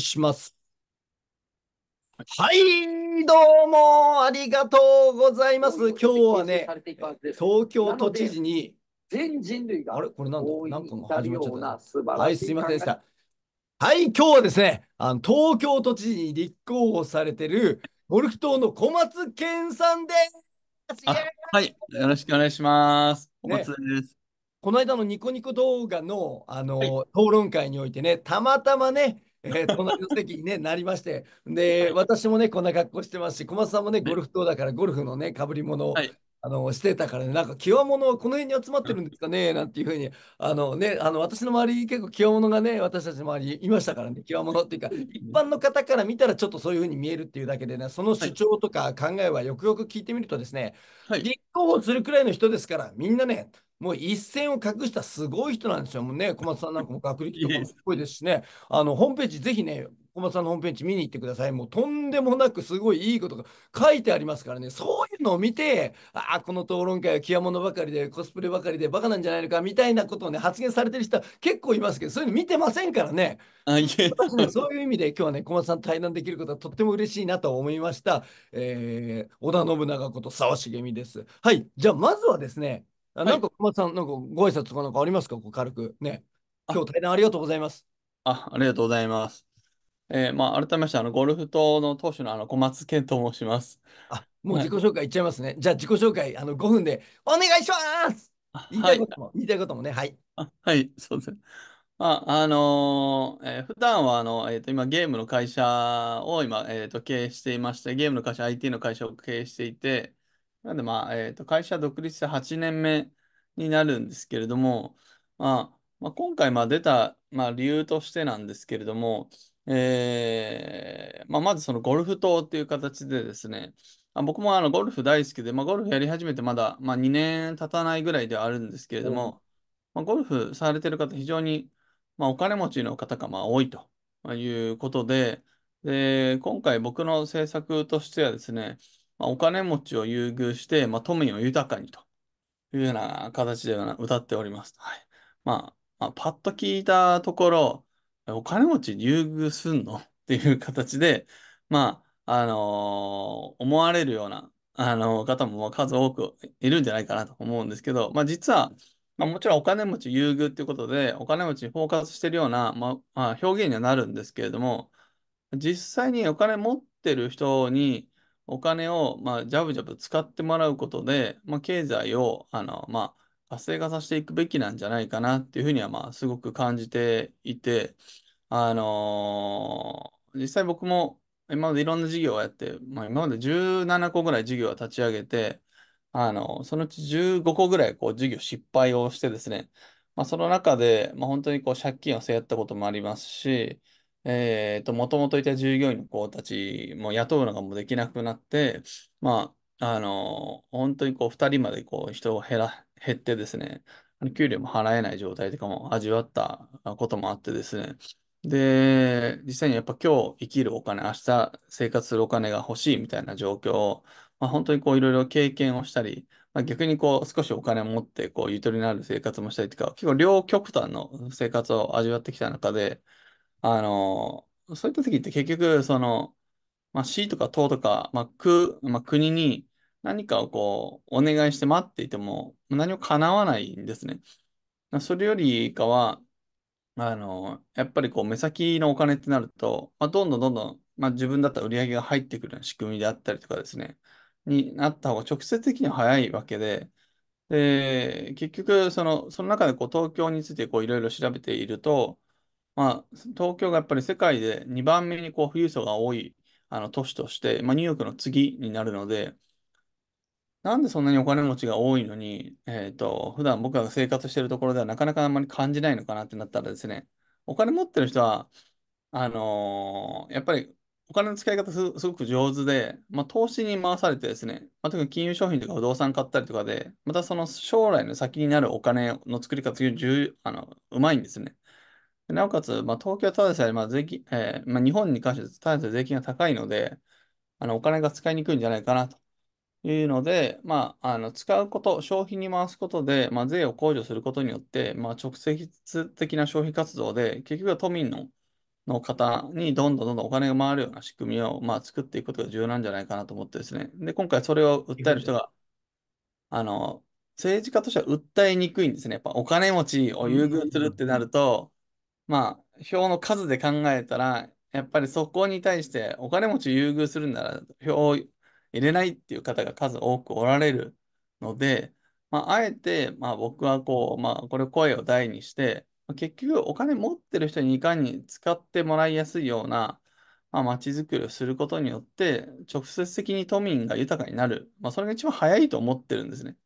します。はい、どうもありがとうございます。今日はね、東京都知事に、全人類があれこれなんだ何かも始まっちゃった。はい、すみませんでした。はい、今日はですね、あの東京都知事に立候補されてる、ゴルフ島の小松健さんです。はい、よろしくお願いします。小松です。ねこの間のニコニコ動画の、あの、はい、討論会においてね、たまたまね、えー、隣の席に、ね、なりまして、で、私もね、こんな格好してますし、小松さんもね、ゴルフ党だから、ゴルフのね、かぶり物を、はいあのしてたからね、なんか、きわものはこの辺に集まってるんですかね、なんていうふうに、あのね、あの私の周り、結構きわものがね、私たちの周りいましたからね、きわものっていうか、一般の方から見たらちょっとそういうふうに見えるっていうだけでね、その主張とか考えはよくよく聞いてみるとですね、はい、立候補するくらいの人ですから、みんなね、もう一線を隠したすごい人なんですよ。もうね、小松さんなんかも学歴とかもすごいですしね、あのホームページ、ぜひね、小松さんのホームページ見に行ってください。もうとんでもなくすごいいいことが書いてありますからね、そういうのを見て、ああ、この討論会はきわものばかりで、コスプレばかりで、バカなんじゃないのかみたいなことをね、発言されてる人は結構いますけど、そういうの見てませんからね。あいそういう意味で、今日はね、小松さん対談できることはとっても嬉しいなと思いました。えー、織田信長こと沢重美です。はい、じゃあまずはですね、はい、なんか、小松さん、なんかご挨拶とかなんかありますか軽く。ね。今日対談ありがとうございます。あありがとうございます。えー、まあ、改めまして、あの、ゴルフ党の党首のあの小松健と申します。あ、もう自己紹介いっちゃいますね。はい、じゃあ、自己紹介、あの、5分で、お願いします言いたいことも、はい、言いたいこともね、はい。はい、そうです。まあ、あのー、えー、普段はあの、えーと、今ゲームの会社を今、えーと、と経営していまして、ゲームの会社、IT の会社を経営していて、なんで、まあ、えっと、会社独立して8年目になるんですけれども、まあ、まあ、今回、まあ、出た、まあ、理由としてなんですけれども、えー、まあ、まずそのゴルフ棟っていう形でですね、あ僕もあのゴルフ大好きで、まあ、ゴルフやり始めてまだ、まあ、2年経たないぐらいではあるんですけれども、まあ、ゴルフされてる方、非常に、まあ、お金持ちの方がまあ多いということで、で今回僕の政策としてはですね、まあ、お金持ちを優遇して、まあ、富を豊かにというような形で歌っております。はい。まあ、まあ、パッと聞いたところ、お金持ち優遇すんの っていう形で、まあ、あのー、思われるような、あのー、方も数多くいるんじゃないかなと思うんですけど、まあ、実は、まあ、もちろんお金持ち優遇っていうことで、お金持ちにフォーカスしてるような、まあ、表現にはなるんですけれども、実際にお金持ってる人に、お金を、まあ、ジャブジャブ使ってもらうことで、まあ、経済を、あの、まあ、活性化させていくべきなんじゃないかなっていうふうには、まあ、すごく感じていて、あのー、実際僕も今までいろんな事業をやって、まあ、今まで17個ぐらい事業を立ち上げて、あの、そのうち15個ぐらいこう事業失敗をしてですね、まあ、その中で、まあ、本当にこう借金を背負ったこともありますし、えと、もともといた従業員の子たちも雇うのがもうできなくなって、まあ、あの、本当にこう、2人までこう、人を減ら、減ってですね、給料も払えない状態とかも味わったこともあってですね、で、実際にやっぱ今日生きるお金、明日生活するお金が欲しいみたいな状況を、まあ、本当にこういろいろ経験をしたり、まあ、逆にこう少しお金を持ってこうゆとりのある生活もしたりとか、結構両極端の生活を味わってきた中で、あの、そういった時って結局、その、まあ、市とか党とか、まあ、区、まあ、国に何かをこう、お願いして待っていても、何も叶わないんですね。それよりかは、あの、やっぱりこう、目先のお金ってなると、まあ、どんどんどんどん、まあ、自分だったら売り上げが入ってくる仕組みであったりとかですね、になった方が直接的には早いわけで、で、結局、その、その中でこう、東京についてこう、いろいろ調べていると、まあ、東京がやっぱり世界で2番目にこう富裕層が多いあの都市として、まあ、ニューヨークの次になるので、なんでそんなにお金持ちが多いのに、えっ、と、普段僕が生活しているところではなかなかあんまり感じないのかなってなったらですね、お金持ってる人は、あのー、やっぱりお金の使い方すすごく上手で、まあ、投資に回されてですね、まあ、特に金融商品とか不動産買ったりとかで、またその将来の先になるお金の作り方があのうまいんですね。なおかつ、まあ、東京ただでさえ、まあ税金、えーまあ、日本に関してただでさえ税金が高いので、あのお金が使いにくいんじゃないかなというので、まあ、あの使うこと、消費に回すことで、まあ、税を控除することによって、まあ、直接的な消費活動で、結局は都民のの方にどんどんどんどんお金が回るような仕組みを、まあ、作っていくことが重要なんじゃないかなと思ってですね。で、今回それを訴える人が、あの、政治家としては訴えにくいんですね。やっぱお金持ちを優遇するってなると、まあ、票の数で考えたら、やっぱりそこに対してお金持ち優遇するなら票を入れないっていう方が数多くおられるので、まあ、あえて、まあ、僕はこう、まあ、これ声を大にして、結局お金持ってる人にいかに使ってもらいやすいような、まあ、街づくりをすることによって、直接的に都民が豊かになる。まあ、それが一番早いと思ってるんですね。っ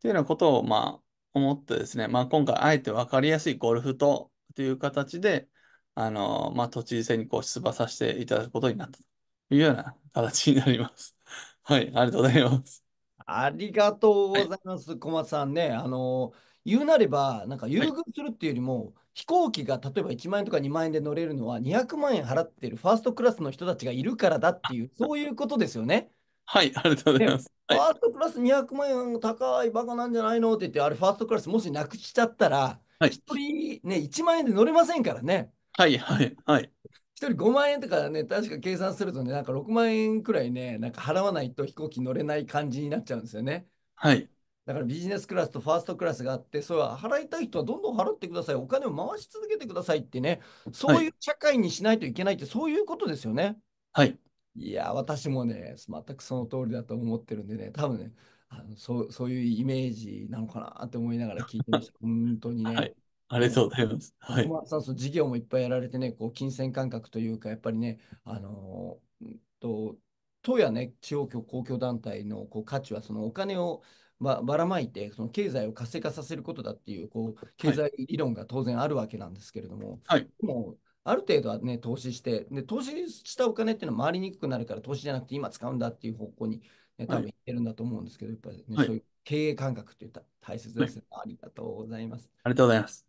ていうようなことを、まあ、思ってですね、まあ、今回あえて分かりやすいゴルフとという形で、あの、まあ、都知事選にこう出馬させていただくことになったというような形になります。はい、ありがとうございます。ありがとうございます、はい、小松さんね。あの、言うなれば、なんか優遇するっていうよりも、はい、飛行機が例えば1万円とか2万円で乗れるのは200万円払ってるファーストクラスの人たちがいるからだっていう、そういうことですよね。はい、ありがとうございます。ファーストクラス200万円高いバカなんじゃないのって言って、あれファーストクラスもしなくしちゃったら、はい、1人ね、1万円で乗れませんからね。はいはいはい。1人5万円とかね、確か計算するとね、なんか6万円くらいね、なんか払わないと飛行機乗れない感じになっちゃうんですよね。はい。だからビジネスクラスとファーストクラスがあって、それは払いたい人はどんどん払ってください、お金を回し続けてくださいってね、そういう社会にしないといけないって、はい、そういうことですよね。はい。いや、私もね、全くその通りだと思ってるんでね、多分ね、あのそうそういうイメージなのかなって思いながら聞いてました。本当にね。はい、ありがとうございます。はい。まあ、そうそう事業もいっぱいやられてね、こう金銭感覚というか、やっぱりね、あのー、と都やね、地方公共団体のこう価値は、そのお金をばばらまいて、その経済を活性化させることだっていう、こう経済理論が当然あるわけなんですけれども、はい、でもある程度はね、投資してで、投資したお金っていうのは回りにくくなるから、投資じゃなくて今使うんだっていう方向にね、多分言ってるんだと思うんですけど、やっぱり、ね、はい、そういう経営感覚って大切です、ねはい、ありがとうございます。ありがとうございます。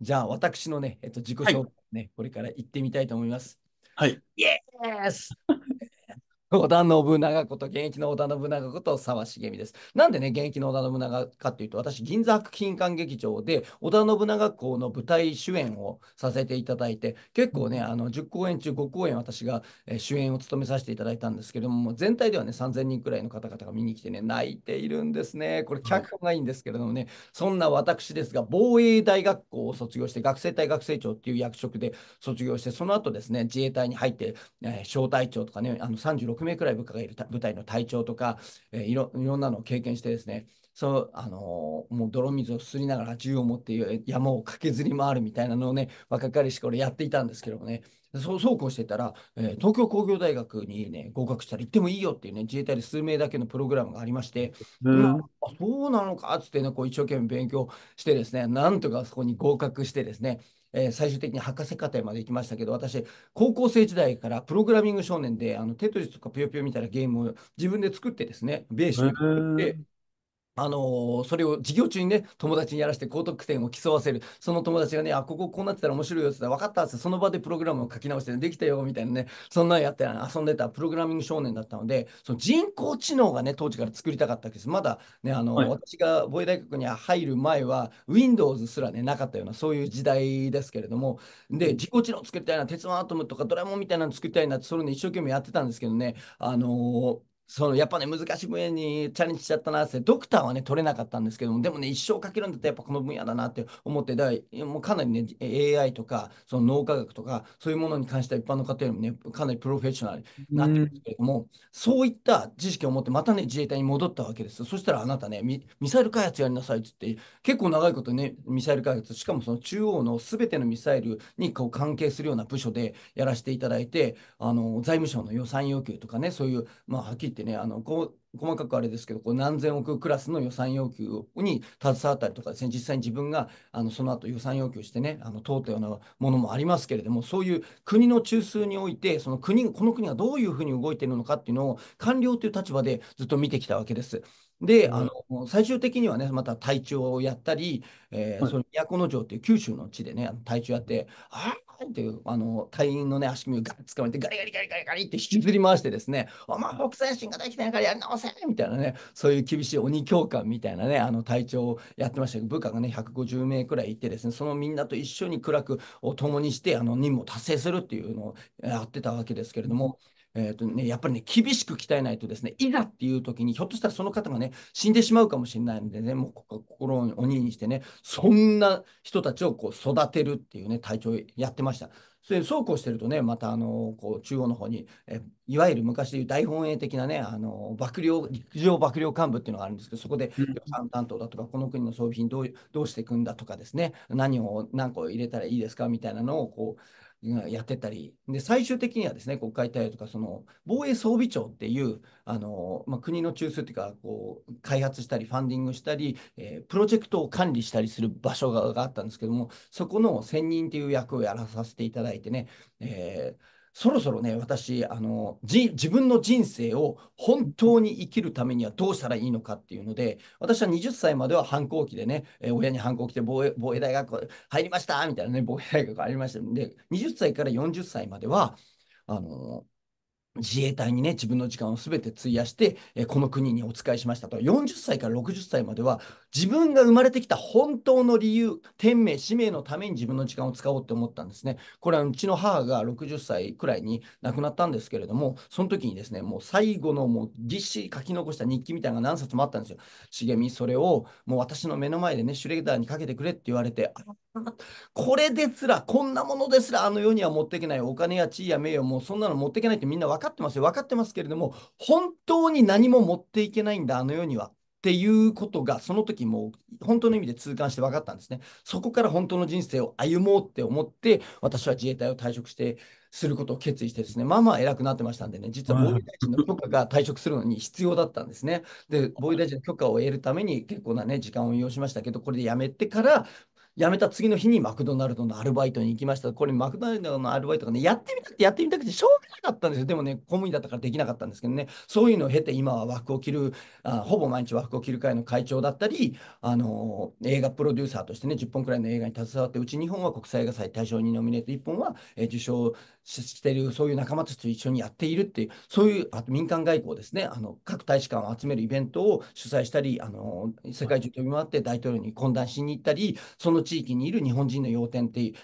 じゃあ、私のね、えっと、自己紹介ね、これから行ってみたいと思います。はい。イエース織田信長こと、現役の織田信長こと沢茂です。なんでね、現役の織田信長かっていうと、私、銀座博品館劇場で織田信長公の舞台主演をさせていただいて、結構ね、あの10公演中5公演私が、主演を務めさせていただいたんですけども、全体ではね、3000人くらいの方々が見に来てね、泣いているんですね。これ、脚本がいいんですけれどもね、はい、そんな私ですが、防衛大学校を卒業して、学生隊学生長っていう役職で卒業して、その後ですね、自衛隊に入って、えー、小隊長とかね、あの36 6名くらい部下がいる部隊の隊長とか、えー、いろいろんなのを経験してですね、そうあのー、もう泥水をすすりながら銃を持って山を駆けずり回るみたいなのをね、若かりし頃やっていたんですけどもね、そうそうこうしてたら、えー、東京工業大学にね、合格したら行ってもいいよっていうね、自衛隊で数名だけのプログラムがありまして、うん、あそうなのかっつってね、こう一生懸命勉強してですね、なんとかそこに合格してですね、えー、最終的に博士課程まで行きましたけど、私、高校生時代からプログラミング少年で、あのテトリスとかぴよぴよみたいなゲームを自分で作ってですね、ベースで。作って、あのー、それを授業中にね、友達にやらせて高得点を競わせる。その友達がね、あ、こここうなってたら面白いよって言ったら、分かったって、その場でプログラムを書き直して、ね、できたよみたいなね、そんなんやって遊んでたプログラミング少年だったので、その人工知能がね、当時から作りたかったわけです。まだね、あの、はい、私が防衛大学に入る前は、Windows すらね、なかったような、そういう時代ですけれども、で、人工知能作りたいな、鉄腕アトムとかドラえもんみたいなの作りたいなって、それね、一生懸命やってたんですけどね、あのーそのやっぱね、難しい分野にチャレンジしちゃったなって、ドクターはね、取れなかったんですけども、でもね、一生かけるんだったらやっぱこの分野だなって思って、だもうかなりね、AI とか、その脳科学とか、そういうものに関しては一般の方よりもね、かなりプロフェッショナルになってるんですけれども、うん、そういった知識を持って、またね、自衛隊に戻ったわけです。そしたらあなたね、ミサイル開発やりなさいっつって、結構長いことね、ミサイル開発、しかもその中央のすべてのミサイルにこう関係するような部署でやらせていただいて、あの財務省の予算要求とかね、そういう、まあ、はっきりてね、あのこう細かくあれですけど、こう何千億クラスの予算要求に携わったりとかですね、実際に自分があのその後予算要求してね、あの通ったようなものもありますけれども、そういう国の中枢において、その国、この国がどういうふうに動いているのかっていうのを官僚という立場でずっと見てきたわけです。で、あの最終的にはね、また隊長をやったり、えーはい、その都城っていう九州の地でね、隊長やって、ああっていうあの隊員の、ね、足首をガッ捕まえて、ガリガリガリガリガリって引きずり回してですね、お前、北西進ができてないからやり直せみたいなね、そういう厳しい鬼教官みたいなね、あの隊長をやってましたけど、部下がね、150名くらいいてですね、そのみんなと一緒に暗くを共にして、あの任務を達成するっていうのをやってたわけですけれども、えーとね、やっぱりね、厳しく鍛えないとですね、いざっていう時に、ひょっとしたらその方がね、死んでしまうかもしれないのでね、もう心を鬼にしてね、そんな人たちをこう育てるっていうね、隊長やってました。それそうこうしてるとね、またあのこう中央の方に、えいわゆる昔でいう大本営的なね、あの幕僚陸上幕僚幹部っていうのがあるんですけど、そこで予算担当だとか、この国の装備品どうどうしていくんだとかですね、何を何個入れたらいいですかみたいなのをこう、やってたり、で最終的にはですね、国会対応とか、その防衛装備庁っていう、あのまあ、国の中枢っていうかこう、開発したり、ファンディングしたり、えー、プロジェクトを管理したりする場所があったんですけども、そこの専任っていう役をやらさせていただいてね、えーそろそろね、私、あのじ自分の人生を本当に生きるためにはどうしたらいいのかっていうので、私は20歳までは反抗期でね、えー、親に反抗期で防衛防衛大学入りましたみたいなね、防衛大学ありましたんで、20歳から40歳までは、あの自衛隊にね、自分の時間を全て費やして、えこの国にお仕えしましたと。40歳から60歳までは、自分が生まれてきた本当の理由、天命、使命のために自分の時間を使おうって思ったんですね。これはうちの母が60歳くらいに亡くなったんですけれども、その時にですね、もう最後のもうぎっしり書き残した日記みたいなのが何冊もあったんですよ。茂み、それをもう私の目の前でね、シュレーダーにかけてくれって言われて、あ これですら、こんなものですら、あの世には持っていけない、お金や地位や名誉も、うそんなの持っていけないってみんな分かってますよ、分かってますけれども、本当に何も持っていけないんだ、あの世には。っていうことが、その時もう本当の意味で痛感して分かったんですね。そこから本当の人生を歩もうって思って、私は自衛隊を退職して、することを決意してですね、まあまあ偉くなってましたんでね、実は防衛大臣の許可が退職するのに必要だったんですね。で、防衛大臣の許可を得るために結構なね、時間を要しましたけど、これでやめてから、辞めた次の日にマクドナルドのアルバイトに行きました。これマクドナルドのアルバイトがね、やってみたくてやってみたくてしょうがなかったんですよ。でもね、公務員だったからできなかったんですけどね、そういうのを経て今は枠を切る、あほぼ毎日枠を切る会の会長だったり、あのー、映画プロデューサーとしてね、10本くらいの映画に携わって、うち2本は国際映画祭大賞にノミネート、1本は、えー、受賞してる、そういう仲間たちと一緒にやっているっていう、そういうあと民間外交ですね、あの各大使館を集めるイベントを主催したり、あの世界中飛び回って大統領に懇談しに行ったり、その地域にいる日本人の要点っていう、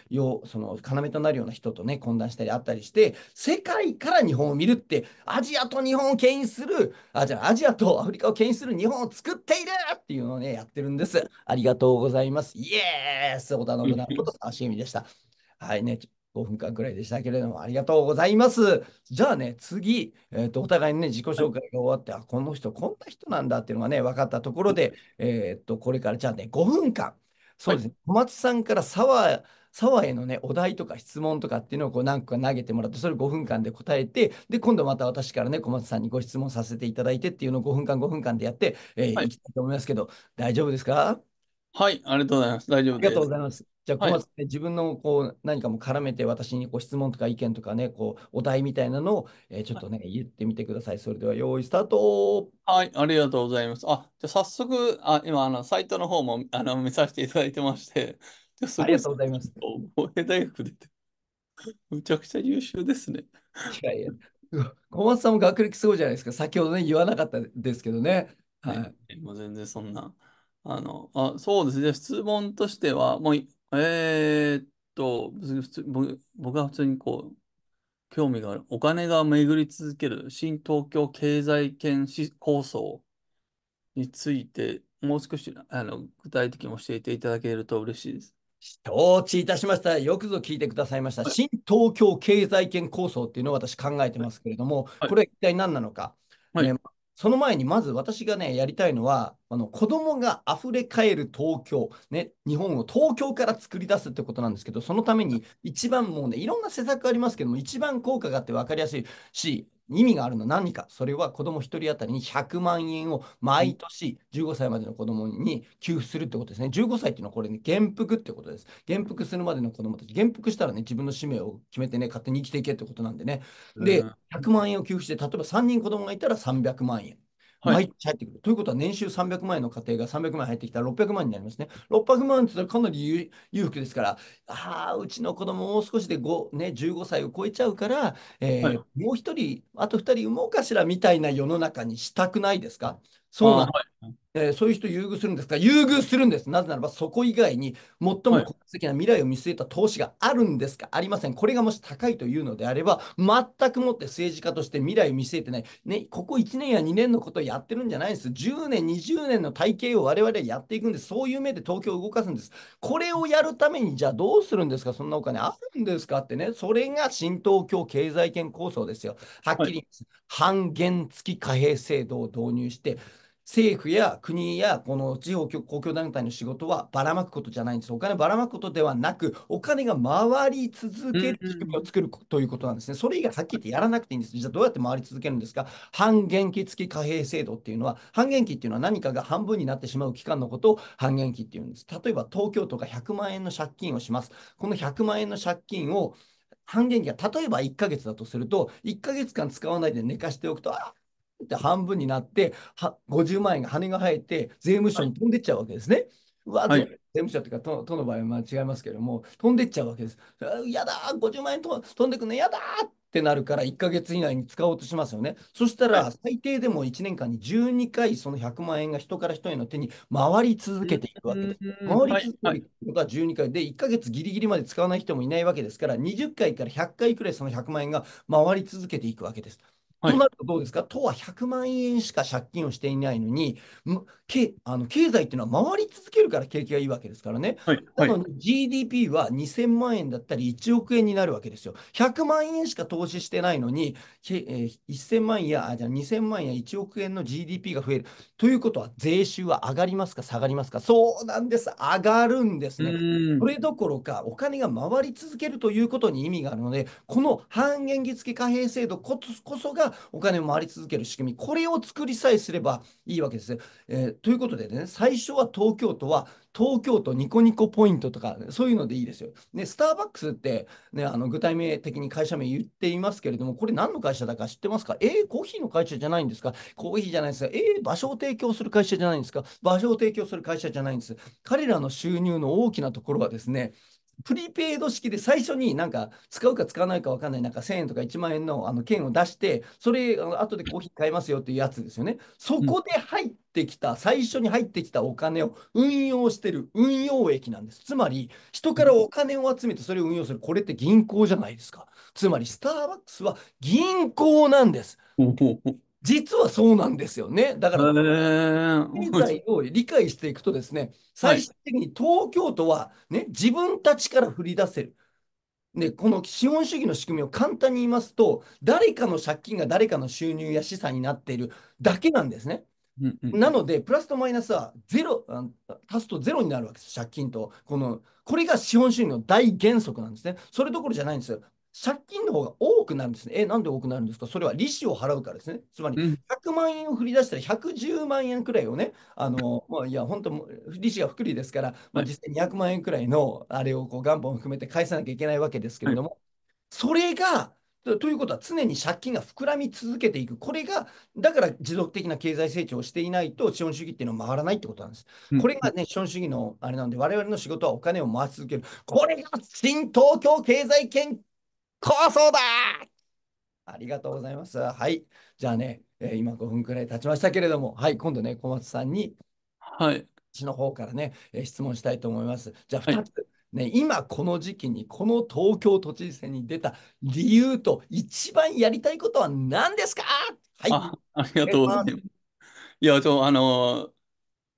その要となるような人とね、懇談したりあったりして、世界から日本を見るって、アジアと日本を牽引する、あ、じゃあアジアとアフリカを牽引する日本を作っているっていうのをね、やってるんです。ありがとうございます。イエーイ小田信長こと、あしみでした。はいね、5分間ぐらいでしたけれども、ありがとうございます。じゃあね、次、えーと、お互いにね、自己紹介が終わって、あ、この人、こんな人なんだっていうのがね、分かったところで、えっ、と、これからじゃあね、5分間、そうですね、小松さんから沢、沢へのね、お題とか質問とかっていうのをこう何個か投げてもらって、それ5分間で答えて、で、今度また私からね、小松さんにご質問させていただいてっていうのを5分間、5分間でやって、えーはい、いきたいと思いますけど、大丈夫ですかはい、ありがとうございます。大丈夫ありがとうございます。じゃあ、小松、はい、自分のこう何かも絡めて、私にこ質問とか意見とかね、こうお題みたいなのを、えー、ちょっとね、はい、言ってみてください。それでは、用意スタート。はい、ありがとうございます。あ、じゃ早速、あ今あの、サイトの方もあの見させていただいてまして、ありがとうございます。防衛大学出て、むちゃくちゃ優秀ですね。いやいや、小松さんも学歴すごいじゃないですか。先ほどね、言わなかったですけどね。はい、もう全然そんな。あの、あ、そうですね。質問としては、もうえーっと、普通、僕は普通にこう、興味がある。お金が巡り続ける新東京経済圏構想について、もう少しあの具体的に教えていただけると嬉しいです。承知いたしました。よくぞ聞いてくださいました。新東京経済圏構想っていうのを私考えてますけれども、これ一体何なのか、はいその前にまず私がね、やりたいのは、あの子供が溢れかえる東京、ね、日本を東京から作り出すってことなんですけど、そのために一番もうね、いろんな施策ありますけども、一番効果があって分かりやすいし、意味があるのは何か、それは子供1人当たりに100万円を毎年15歳までの子供に給付するってことですね。15歳っていうのはこれね、元服ってことです。元服するまでの子供たち、元服したらね、自分の使命を決めてね、勝手に生きていけってことなんでね。で、100万円を給付して、例えば3人子供がいたら300万円。毎日入ってくる。はい、ということは、年収300万円の家庭が300万円入ってきたら600万円になりますね。600万円って言ったらかなり裕福ですから、ああ、うちの子供もう少しで5、ね、15歳を超えちゃうから、えーはい、もう1人、あと2人産もうかしらみたいな世の中にしたくないですかそうなんはいえー、そういう人を優遇するんですか優遇するんです。なぜならば、そこ以外に最も国家的な未来を見据えた投資があるんですか、はい、ありません。これがもし高いというのであれば、全くもって政治家として未来を見据えてない。ね、ここ1年や2年のことをやってるんじゃないんです。10年、20年の体系を我々はやっていくんです。そういう目で東京を動かすんです。これをやるために、じゃあどうするんですかそんなお金あるんですかってね。それが新東京経済圏構想ですよ。はっきり言います、はい、半減付き貨幣制度を導入して、政府や国やこの地方公共団体の仕事はばらまくことじゃないんです。お金ばらまくことではなく、お金が回り続ける仕組みを作るということなんですね。それ以外はっきり言ってやらなくていいんです。じゃあどうやって回り続けるんですか半減期付き貨幣制度っていうのは、半減期っていうのは何かが半分になってしまう期間のことを半減期っていうんです。例えば東京都が100万円の借金をします。この100万円の借金を半減期が例えば1ヶ月だとすると、1ヶ月間使わないで寝かしておくと、あって半分になって、は50万円が羽が生えて、税務署に飛んでっちゃうわけですね。はい、うわ、はい、税務署というか都、都の場合は違いますけれども、飛んでっちゃうわけです。やだー、50万円と飛んでくのやだーってなるから、1か月以内に使おうとしますよね。そしたら、最低でも1年間に12回、その100万円が人から人への手に回り続けていくわけです。回り続けていくのが12回で、1か月ぎりぎりまで使わない人もいないわけですから、20回から100回くらいその100万円が回り続けていくわけです。はい、となるとどうですか、党は100万円しか借金をしていないのに、けあの経済っていうのは回り続けるから景気がいいわけですからね、はいはい、GDP は2000万円だったり1億円になるわけですよ。100万円しか投資してないのに、えー、1000万やあじゃあ2000万や1億円の GDP が増える。ということは、税収は上がりますか、下がりますか、そうなんです、上がるんですね。それどころか、お金が回り続けるということに意味があるので、この半減月付貨幣制度こそこそがお金を回り続ける仕組み、これを作りさえすればいいわけですね。えー、ということでね、最初は東京都は東京都ニコニコポイントとか、ね、そういうのでいいですよ。ね、スターバックスって、ね、あの具体名的に会社名言っていますけれども、これ何の会社だか知ってますかえー、コーヒーの会社じゃないんですかコーヒーじゃないですかえー、場所を提供する会社じゃないんですか場所を提供する会社じゃないんです。彼らの収入の大きなところはですね、プリペイド式で最初になんか使うか使わないか分かんないなんか1000円とか1万円のあの券を出してそれあの後でコーヒー買いますよっていうやつですよねそこで入ってきた、うん、最初に入ってきたお金を運用してる運用益なんですつまり人からお金を集めてそれを運用するこれって銀行じゃないですかつまりスターバックスは銀行なんです実はそうなんですよね。だから、経済を理解していくとですね、最終的に東京都は、ね、自分たちから振り出せる。で、この資本主義の仕組みを簡単に言いますと、誰かの借金が誰かの収入や資産になっているだけなんですね。なので、プラスとマイナスはゼロ足すとゼロになるわけです、借金と。このこれが資本主義の大原則なんですね。それどころじゃないんですよ。借金の方が多くなるんですね。え、なんで多くなるんですかそれは利子を払うからですね。つまり、100万円を振り出したら110万円くらいをね、あの、まあ、いや、本当、利子が福利ですから、まあ、実際200万円くらいのあれをこう元本を含めて返さなきゃいけないわけですけれども、それが、ということは常に借金が膨らみ続けていく。これが、だから持続的な経済成長をしていないと資本主義っていうのは回らないってことなんです。これがね、資本主義のあれなんで、我々の仕事はお金を回し続ける。これが新東京経済研構想だありがとうございます。はい。じゃあね、えー、今5分くらい経ちましたけれども、はい、今度ね、小松さんに、はい。私の方からね、えー、質問したいと思います。じゃあ2つ、はい、ね、今この時期にこの東京都知事選に出た理由と一番やりたいことは何ですかはいあ。ありがとうございます。いや、ちょ、あの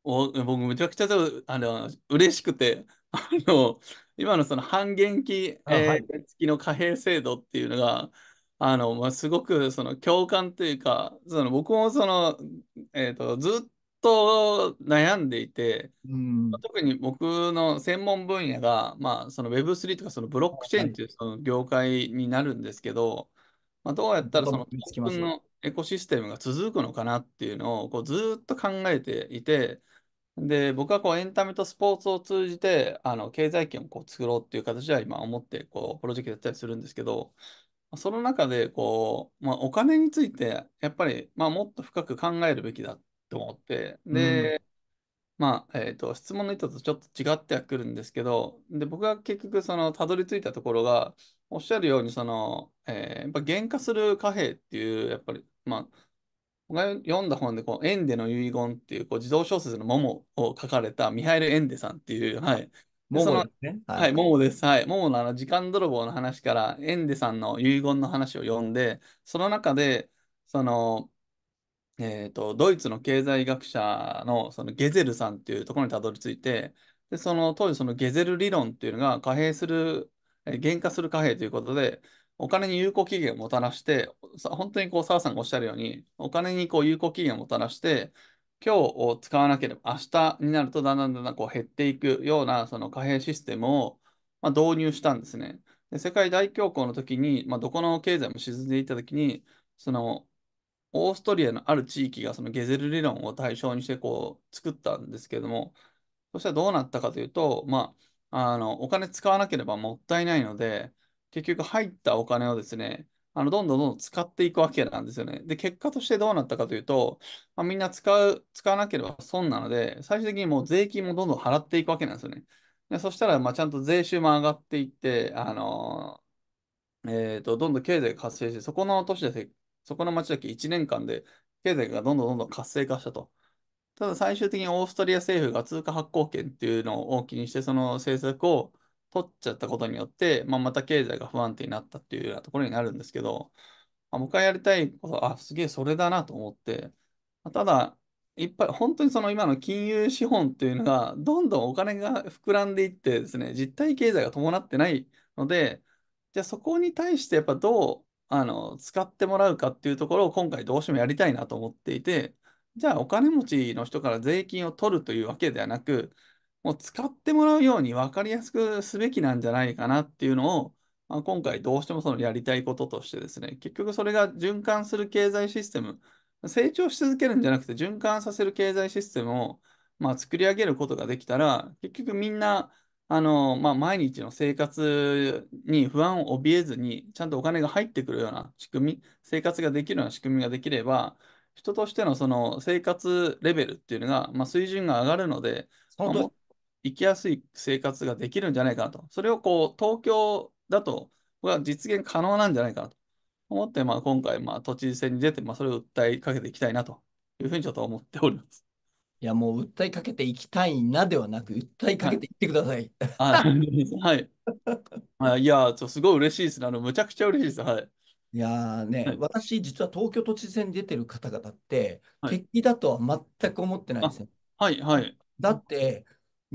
ー、僕、めちゃくちゃあの嬉しくて、あの、今のその半減期、えーはい、付きの貨幣制度っていうのが、あのまあ、すごくその共感というか、その僕もその、えーと、ずっと悩んでいて、うん、特に僕の専門分野が、まあ、その Web3 とかそのブロックチェーンというその業界になるんですけど、はい、まあ、どうやったらその自分のエコシステムが続くのかなっていうのをこうずっと考えていて、で、僕はこうエンタメとスポーツを通じて、あの経済圏をこう作ろうっていう形では今思ってこうプロジェクトやったりするんですけど、その中でこう、まあ、お金についてやっぱり、まあ、もっと深く考えるべきだと思って、で、うん、まあ、えーと、質問の意図とちょっと違ってはくるんですけど、で僕が結局そのたどり着いたところが、おっしゃるようにその、えー、やっぱ原価する貨幣っていう、やっぱり、まあ、が読んだ本で、こう、エンデの遺言っていう、こう、自動小説のモモを書かれたミハイル・エンデさんっていう、はい。モモですね。はい、モモです。はい。モモのあの時間泥棒の話から、エンデさんの遺言の話を読んで、その中で、その、えっ、ー、と、ドイツの経済学者のそのゲゼルさんっていうところにたどり着いて、で、その当時そのゲゼル理論っていうのが貨幣する、え減価する貨幣ということで、お金に有効期限をもたらして、本当にこう、澤さんがおっしゃるように、お金にこう有効期限をもたらして、今日を使わなければ、明日になるとだんだんだんだんこう減っていくようなその貨幣システムをまあ導入したんですね。で世界大恐慌の時に、まあ、どこの経済も沈んでいった時に、そのオーストリアのある地域がそのゲゼル理論を対象にしてこう作ったんですけども、そしたらどうなったかというと、まあ、あのお金使わなければもったいないので、結局入ったお金をですね、あのどんどんどんどん使っていくわけなんですよね。で、結果としてどうなったかというと、まあ、みんな使う、使わなければ損なので、最終的にもう税金もどんどん払っていくわけなんですよね。でそしたら、まちゃんと税収も上がっていって、あのー、えっ、ー、と、どんどん経済が活性して、そこの都市だけ、そこの町だけ1年間で経済がどんどんどんどん活性化したと。ただ最終的にオーストリア政府が通貨発行権っていうのを大きにして、その政策を取っちゃったことによって、まあ、また経済が不安定になったっていうようなところになるんですけど、あ、一回やりたいこと、あ、すげえそれだなと思って、ただ、いっぱい、本当にその今の金融資本っていうのが、どんどんお金が膨らんでいってですね、実体経済が伴ってないので、じゃあそこに対してやっぱどう、あの、使ってもらうかっていうところを今回どうしてもやりたいなと思っていて、じゃあお金持ちの人から税金を取るというわけではなく、もう使ってもらうように分かりやすくすべきなんじゃないかなっていうのを、まあ、今回どうしてもそのやりたいこととしてですね、結局それが循環する経済システム、成長し続けるんじゃなくて循環させる経済システムを、まあ、作り上げることができたら、結局みんな、あの、まあ、毎日の生活に不安を怯えずに、ちゃんとお金が入ってくるような仕組み、生活ができるような仕組みができれば、人としてのその生活レベルっていうのが、まあ、水準が上がるので、生きやすい生活ができるんじゃないかなと。それをこう、東京だと、これは実現可能なんじゃないかなと思って、まあ、今回、まあ、都知事選に出て、まあ、それを訴えかけていきたいなというふうにちょっと思っております。いや、もう訴えかけていきたいなではなく、訴えかけていってください。はい。はい、はい、いや、すごい嬉しいですね。あの、むちゃくちゃ嬉しいです。はい。いやね、はい、私、実は東京都知事選に出てる方々って、はい、敵だとは全く思ってないんですよ。はい、はい。だって、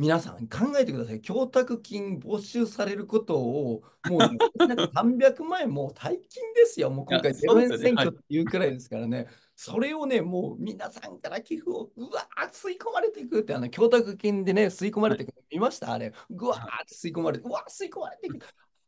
皆さん考えてください。供託金没収されることを、もう300 万円も大金ですよ。もう今回、ゼロ円選挙っていうくらいですからね。それをね、もう皆さんから寄付をうわー吸い込まれていくって、あの供託金でね、吸い込まれていく、はい、見ましたあれ、ぐわーって吸い込まれて、うわ吸い込まれていく。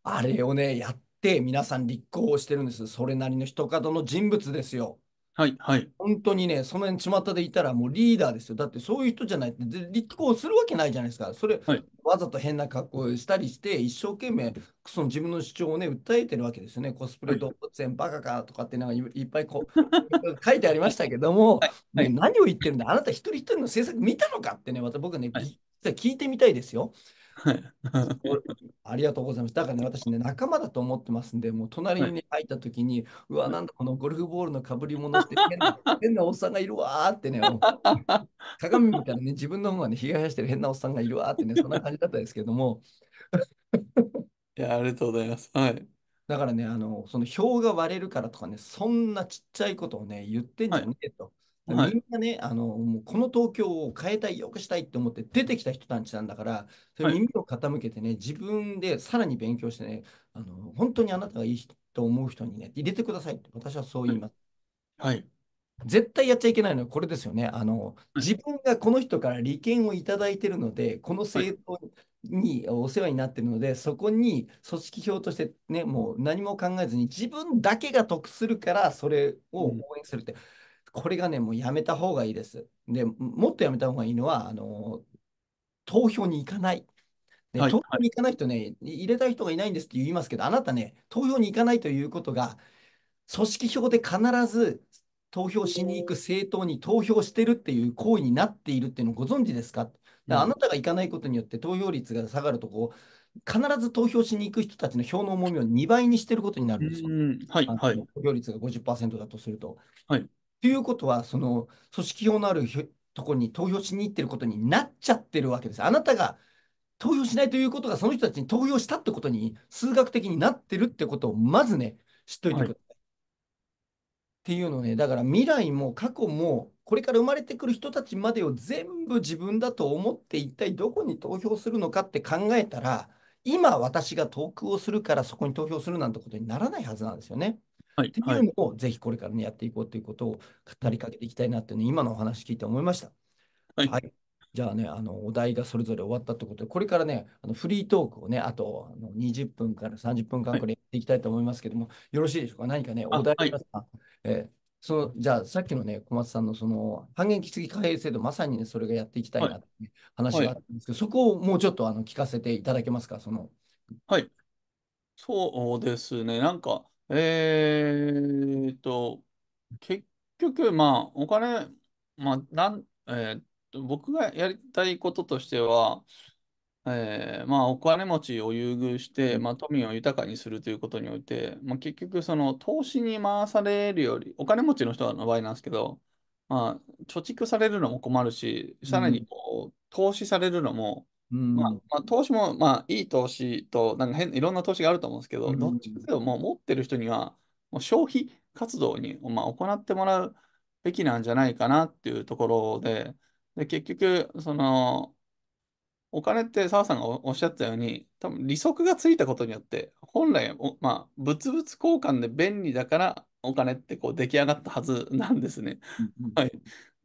あれをね、やって皆さん立候補してるんです。それなりの人角の人物ですよ。はいはい。本当にね、その辺巷でいたらもうリーダーですよ。だってそういう人じゃないって立候補するわけないじゃないですか。それ、はい。わざと変な格好をしたりして、一生懸命その自分の主張をね、訴えてるわけですよね。コスプレ動物園バカかとかってなんかいっぱいこう 書いてありましたけども、はいはい、何を言ってるんだ、あなた一人一人の政策見たのかってね、また僕ね、実は聞いてみたいですよ。ありがとうございます。だからね、私ね、仲間だと思ってますんで、もう隣に、入った時に、うわ、なんだこのゴルフボールのかぶり物って変な 変なおっさんがいるわってね、鏡見たらね、自分の方がね、被害してる変なおっさんがいるわってね、そんな感じだったですけども。いや、ありがとうございます。はい。だからね、あの、その票が割れるからとかね、そんなちっちゃいことをね、言ってんじゃねえと。はいはい、みんなね、あのもうこの東京を変えたい、よくしたいって思って出てきた人たちなんだから、それ耳を傾けてね、自分でさらに勉強してね、あの本当にあなたがいいと思う人にね、入れてくださいって私はそう言います。はい、はい絶対やっちゃいけないのはこれですよね。あの自分がこの人から利権をいただいているので、この政党にお世話になっているので、そこに組織票として、ね、もう何も考えずに自分だけが得するからそれを応援するって。うこれがね、もうやめた方がいいです。で、もっとやめた方がいいのは、あの投票に行かない。ね、はい、投票に行かない人ね、入れたい人がいないんですって言いますけど、あなたね、投票に行かないということが、組織票で必ず投票しに行く政党に投票してるっていう行為になっているっていうのをご存知ですかあなたが行かないことによって投票率が下がるとこ必ず投票しに行く人たちの票の重みを2倍にしてることになるんですよ。はい、はい、投票率が50%だとすると。はい、ということは、その組織票のあるところに投票しに行ってることになっちゃってるわけです。あなたが投票しないということが、その人たちに投票したってことに、数学的になってるってことを、まずね、知っといてください。はい、っていうのね、だから未来も過去も、これから生まれてくる人たちまでを全部自分だと思って、一体どこに投票するのかって考えたら、今私が投稿をするからそこに投票するなんてことにならないはずなんですよね。はい、っていうのを、ぜひこれからね、やっていこうということを語りかけていきたいなっていうの、ね、今のお話聞いて思いました。はい、はい、じゃあね、あのお題がそれぞれ終わったということで、これからね、あのフリートークをね、あとあの20分から30分間らいやっていきたいと思いますけども、よろしいでしょうか何かね、お題がますかえーそのじゃあさっきのね小松さんのその半減期貨幣制度まさにねそれがやっていきたいなって話があったんですけど、そこをもうちょっとあの聞かせていただけますかそのはいそうですねなんかえーっと、結局、まあ、お金、まあ、なん、えーっと、僕がやりたいこととしては、えー、まあ、お金持ちを優遇して、まあ、富を豊かにするということにおいて、まあ、結局、その、投資に回されるより、お金持ちの人の場合なんですけど、まあ、貯蓄されるのも困るし、さらにこう、投資されるのも、うんまあまあ、投資も、まあ、いい投資となんか変いろんな投資があると思うんですけど、うん、どっちかというともう持ってる人にはもう消費活動に、まあ、行ってもらうべきなんじゃないかなっていうところでで結局そのお金って澤さんがおっしゃったように多分利息がついたことによって本来まあ、物々交換で便利だからお金ってこう出来上がったはずなんですね。うん、はい、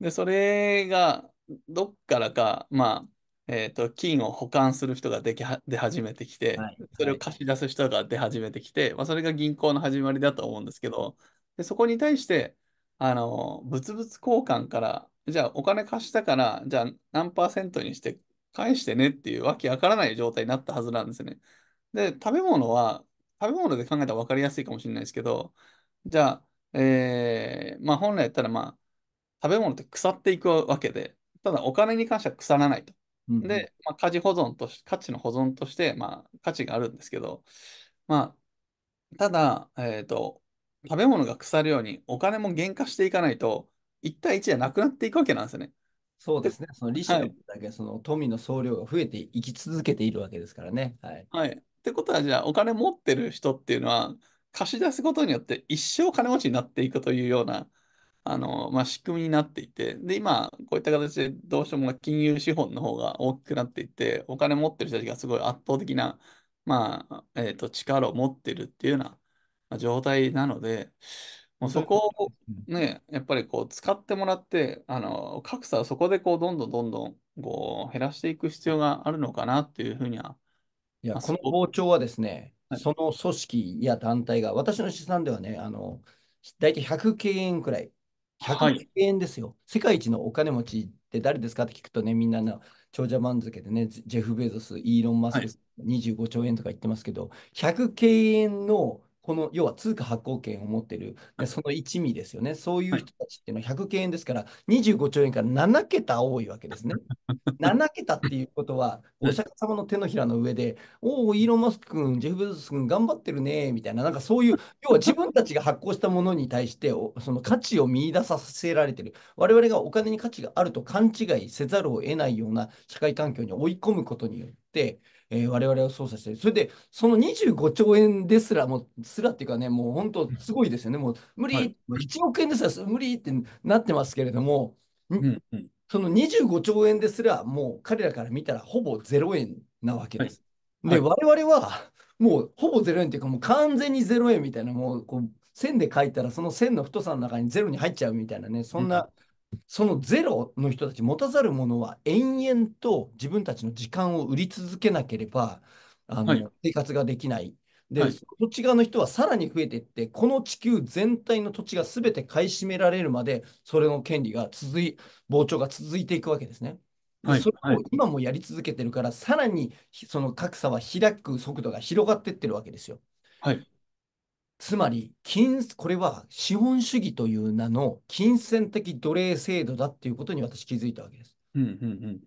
でそれがどっからかまあえーと、金を保管する人ができは出始めてきて、はい、それを貸し出す人が出始めてきて、まあ、それが銀行の始まりだと思うんですけど、でそこに対して、あの物々交換から、じゃあお金貸したから、じゃあ何パーセントにして返してねっていうわけわからない状態になったはずなんですね。で、食べ物は、食べ物で考えたら分かりやすいかもしれないですけど、じゃあ、えー、まあ本来やったら、まあ、食べ物って腐っていくわけで、ただお金に関しては腐らないと。で、まあ、価値保存とし、価値の保存として、まあ、価値があるんですけど、まあ、ただ、えっと、食べ物が腐るようにお金も減価していかないと、1対1じゃなくなっていくわけなんですよね。そうですね、その利子のだけその富の総量が増えていき続けているわけですからね。はい。はい。ってことは、じゃあ、お金持ってる人っていうのは、貸し出すことによって一生金持ちになっていくというようなあの、まあ、仕組みになっていて、で、今、こういった形でどうしても金融資本の方が大きくなっていて、お金持ってる人たちがすごい圧倒的な、まあ、えっ、ー、と、力を持ってるっていうような状態なので、もうそこをね、やっぱりこう使ってもらって、あの、格差をそこでこう、どんどんどんどん、こう、減らしていく必要があるのかなっていうふうには。いや、この膨張はですね、はい、その組織や団体が、私の資産ではね、あの、大体100経営くらい100円ですよ、はい、世界一のお金持ちって誰ですかって聞くとね、みんなの長者番付でね、ジェフ・ベゾス、イーロン・マスク、はい、25兆円とか言ってますけど、100円のこの要は通貨発行権を持っている、その一味ですよね、そういう人たちっていうのは100件円ですから、25兆円から7桁多いわけですね。7 桁っていうことは、お釈迦様の手のひらの上で、おお、イーロン・マスク君、ジェフ・ブース君、頑張ってるねみたいな、なんかそういう、要は自分たちが発行したものに対して、その価値を見出させられてる、我々がお金に価値があると勘違いせざるを得ないような社会環境に追い込むことによって、えー、我々を操作して、それで、その25兆円ですら、もすらっていうかね、もう本当、すごいですよね、もう無理、はい、1億円ですら無理ってなってますけれども、うんうん、その25兆円ですら、もう彼らから見たら、ほぼ0円なわけです。はい、で、はい、我々は、もうほぼ0円っていうか、もう完全に0円みたいな、もうこう線で書いたら、その線の太さの中に0に入っちゃうみたいなね、そんな。うんそのゼロの人たち持たざるものは延々と自分たちの時間を売り続けなければあの、はい、生活ができない。で、はい、ち側の人はさらに増えていって、この地球全体の土地がすべて買い占められるまで、それの権利が続い、膨張が続いていくわけですね。はい、それを今もやり続けてるから、さらにその格差は開く速度が広がっていってるわけですよ。はい、つまり金、これは資本主義という名の金銭的奴隷制度だっていうことに私気づいたわけです。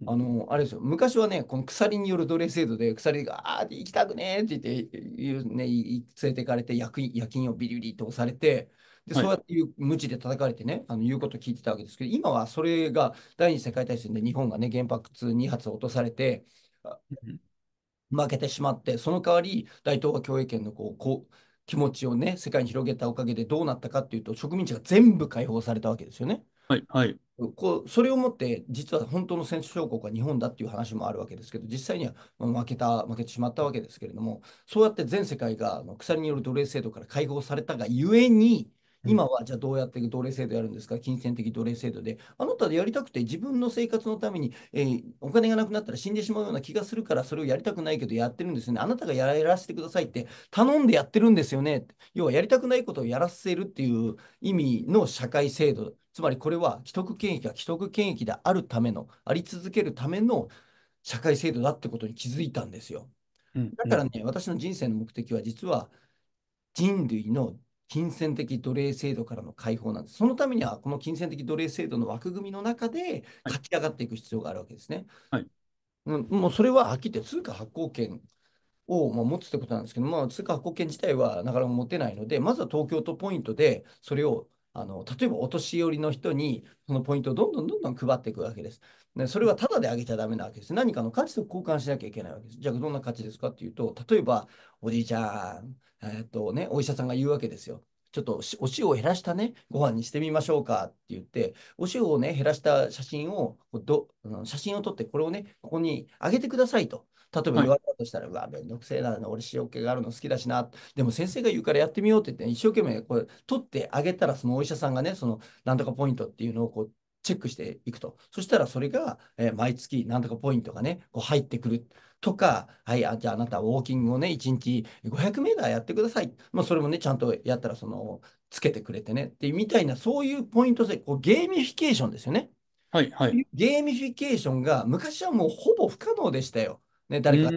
あの、あれですよ、昔はね、この鎖による奴隷制度で、鎖が、あ行きたくねーって言って、ね、連れてかれて夜、勤をビリビリと押されて、で、そうやってう無知で叩かれてね、あの言うことを聞いてたわけですけど、今はそれが第二次世界大戦で日本がね、原発2発落とされて、負けてしまって、その代わり大東亜共栄圏のこう、こう気持ちをね、世界に広げたおかげでどうなったかっていうと、植民地が全部解放されたわけですよね。はい、はい、こうそれをもって、実は本当の戦争勝国は日本だっていう話もあるわけですけど、実際には負けた負けてしまったわけですけれども、そうやって全世界が鎖による奴隷制度から解放されたがゆえに、今はじゃあどうやって奴隷制度やるんですか、金銭的奴隷制度で、あなたでやりたくて自分の生活のために、えー、お金がなくなったら死んでしまうような気がするから、それをやりたくないけどやってるんですよね。あなたがやらせてくださいって頼んでやってるんですよね。要はやりたくないことをやらせるっていう意味の社会制度。つまりこれは既得権益が既得権益であるための、あり続けるための社会制度だってことに気づいたんですよ。だからね、うんうん、私の人生の目的は実は人類の金銭的奴隷制度からの解放なんです。そのためには、この金銭的奴隷制度の枠組みの中で勝ち上がっていく必要があるわけですね。はい、うん、もうそれははっきり言って通貨発行権を、まあ、持つってことなんですけど、まあ、通貨発行権自体はなかなか持てないので、まずは東京都ポイントでそれをあの例えばお年寄りの人にそのポイントをどんどんどんどん配っていくわけです。でそれはただであげちゃダメなわけです。何かの価値と交換しなきゃいけないわけです。じゃあどんな価値ですかっていうと、例えばおじいちゃん、えー、っとね、お医者さんが言うわけですよ。ちょっとお塩を減らしたね、ご飯にしてみましょうかって言って、お塩をね、減らした写真を、ど写真を撮って、これをね、ここにあげてくださいと。例えば言われたとしたら、はい、うわ、めんどくせえな、俺塩気があるの好きだしな、でも先生が言うからやってみようって言って、ね、一生懸命これ取ってあげたら、そのお医者さんがね、そのなんとかポイントっていうのをこうチェックしていくと。そしたらそれが、えー、毎月なんとかポイントがね、こう入ってくる。とか、はい、あじゃああなたウォーキングをね、1日500メーターやってください。まあ、それもね、ちゃんとやったら、その、つけてくれてねってみたいな、そういうポイントで、こうゲーミフィケーションですよね。はいはい。ゲーミフィケーションが昔はもうほぼ不可能でしたよ。ね、誰か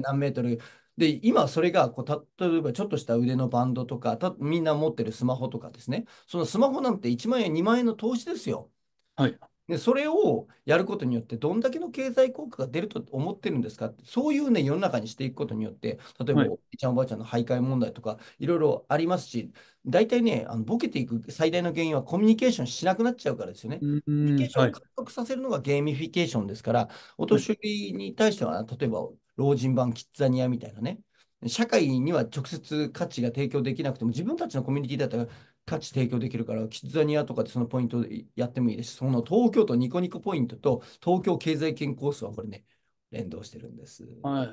何メートル、で、今それがこう、例えばちょっとした腕のバンドとかみんな持ってるスマホとかですね、そのスマホなんて1万円、2万円の投資ですよ。はい、でそれをやることによってどんだけの経済効果が出ると思ってるんですかってそういうね世の中にしていくことによって例えば、おじちゃんおばあちゃんの徘徊問題とかいろいろありますし大体ねあのボケていく最大の原因はコミュニケーションしなくなっちゃうからですよね。コミュニケーションを獲得させるのがゲーミフィケーションですから、お年寄りに対しては例えば老人版キッザニアみたいなね社会には直接価値が提供できなくても自分たちのコミュニティだったら価値提供できるから、キッザニアとかでそのポイントでやってもいいですし、その東京都ニコニコポイントと東京経済圏コースはこれね、連動してるんです。はい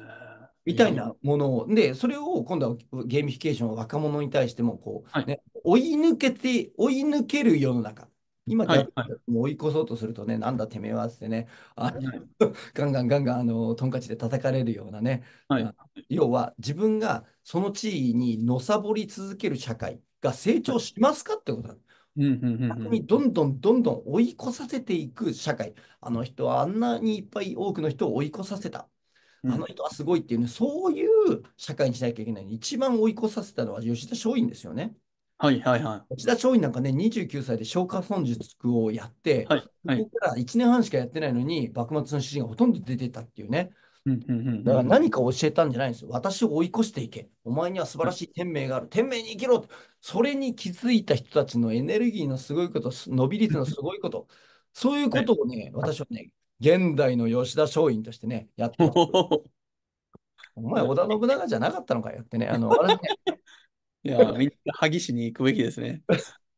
みたいなものを、で、それを今度はゲーミフィケーションは若者に対しても、こう、ね、はい、追い抜けて、追い抜ける世の中。今、はいはい、追い越そうとするとね、なんだてめえはってね、あはい、ガンガンガンガンあのトンカチで叩かれるようなね、はい、要は自分がその地位にのさぼり続ける社会が成長しますかってこと逆にどんどんどんどん追い越させていく社会。あの人はあんなにいっぱい多くの人を追い越させた。あの人はすごいっていうね、そういう社会にしなきゃいけない。一番追い越させたのは吉田松陰ですよね。はいはいはい。吉田松陰なんかね、29歳で消化損術をやって、はいはい、ここから1年半しかやってないのに、幕末の主人がほとんど出てたっていうね、うんうんうん、だから何か教えたんじゃないんですよ。私を追い越していけ。お前には素晴らしい天命がある。天命に生きろって。それに気づいた人たちのエネルギーのすごいこと、伸び率のすごいこと、そういうことをね、私はね、現代の吉田松陰としてね、やってます。お前、織田信長じゃなかったのかよってね。あの、ね、いや、みんな萩市に行くべきですね。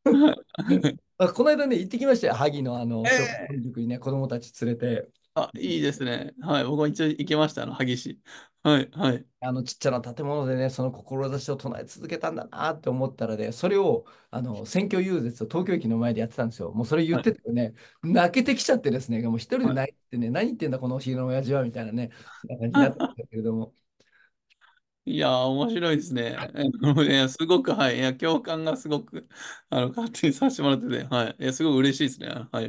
この間ね、行ってきましたよ、萩のあの、えー、にね、子供たち連れて。あ、いいですね。はい、僕も一応行きました、あの、萩市。はい、はい。あのちっちゃな建物でね、その志を唱え続けたんだなって思ったらね、それをあの選挙遊説を東京駅の前でやってたんですよ。もうそれ言っててね、泣けてきちゃってですね、もう一人で泣いてね、何言ってんだ、このお昼の親父はみたいなね、な感じになったんだけれども。いやー、面白いですね。え すごく、はい。いや、共感がすごく、あの、勝手にさせてもらってて、はい。いや、すごく嬉しいですね。はい。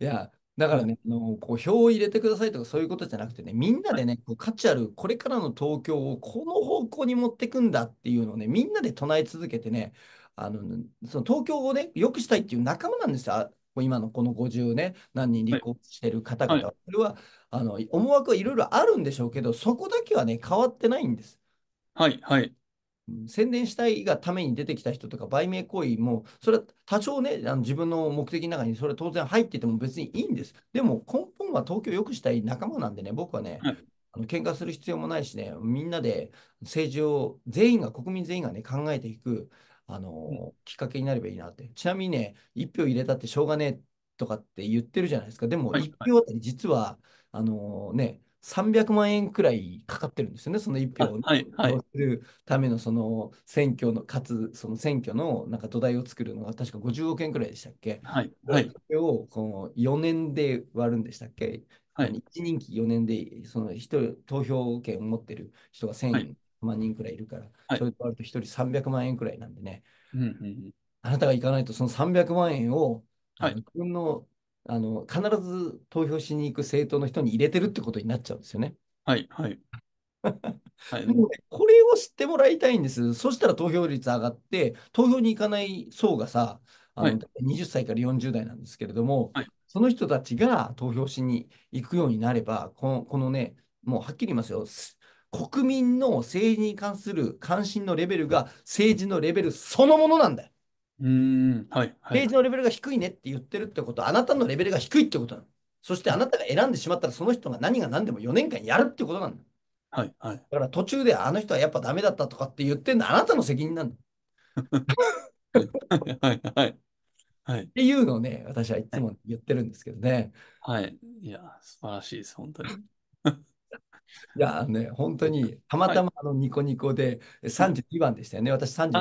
いや、だからね、あのこう票を入れてくださいとかそういうことじゃなくてね、みんなでね、こう価値あるこれからの東京をこの方向に持っていくんだっていうのをね、みんなで唱え続けてね、あのその東京をね、良くしたいっていう仲間なんですよ。今のこの50ね、何人立候補してる方々、ははい、それはあの思惑はいろいろあるんでしょうけど、そこだけはね、変わってないんです。はいはい。宣伝したいがために出てきた人とか、売名行為も、それは多少ね、あの自分の目的の中にそれ当然入ってても別にいいんです。でも根本は東京を良くしたい仲間なんでね、僕はね、あの喧嘩する必要もないしね、みんなで政治を全員が、国民全員がね、考えていく、あの、きっかけになればいいなって。ちなみにね、1票入れたってしょうがねえとかって言ってるじゃないですか。でも、1票あたり実は、あのね、300万円くらいかかってるんですよね、その1票を、はいするためのその選挙の、かつその選挙のなんか土台を作るのが確か50億円くらいでしたっけはいはい。それをこの4年で割るんでしたっけはい、1人期4年でその人投票権を持ってる人が1000万人くらいいるから、はい、それと割ると1人300万円くらいなんでね、はい、あなたが行かないとその300万円を、はい、自分のあの必ず投票しに行く政党の人に入れてるってことになっちゃうんですよね。はいはい。はい、もうこれを知ってもらいたいんです。そしたら投票率上がって、投票に行かない層がさ、あのはい、20歳から40代なんですけれども、はい、その人たちが投票しに行くようになれば、このこのね、もうはっきり言いますよ、国民の政治に関する関心のレベルが政治のレベルそのものなんだよ。うん、はい、はページのレベルが低いねって言ってるってことは、あなたのレベルが低いってことなの。そしてあなたが選んでしまったら、その人が何が何でも4年間やるってことなの。だ。はい、はい。だから途中であの人はやっぱダメだったとかって言ってんの、あなたの責任なの。っはい、はい。はい。ていうのをね、私はいつも言ってるんですけどね。はい。いや、素晴らしいです、本当に。いやね、本当にたまたまあのニコニコで32番でしたよね。私33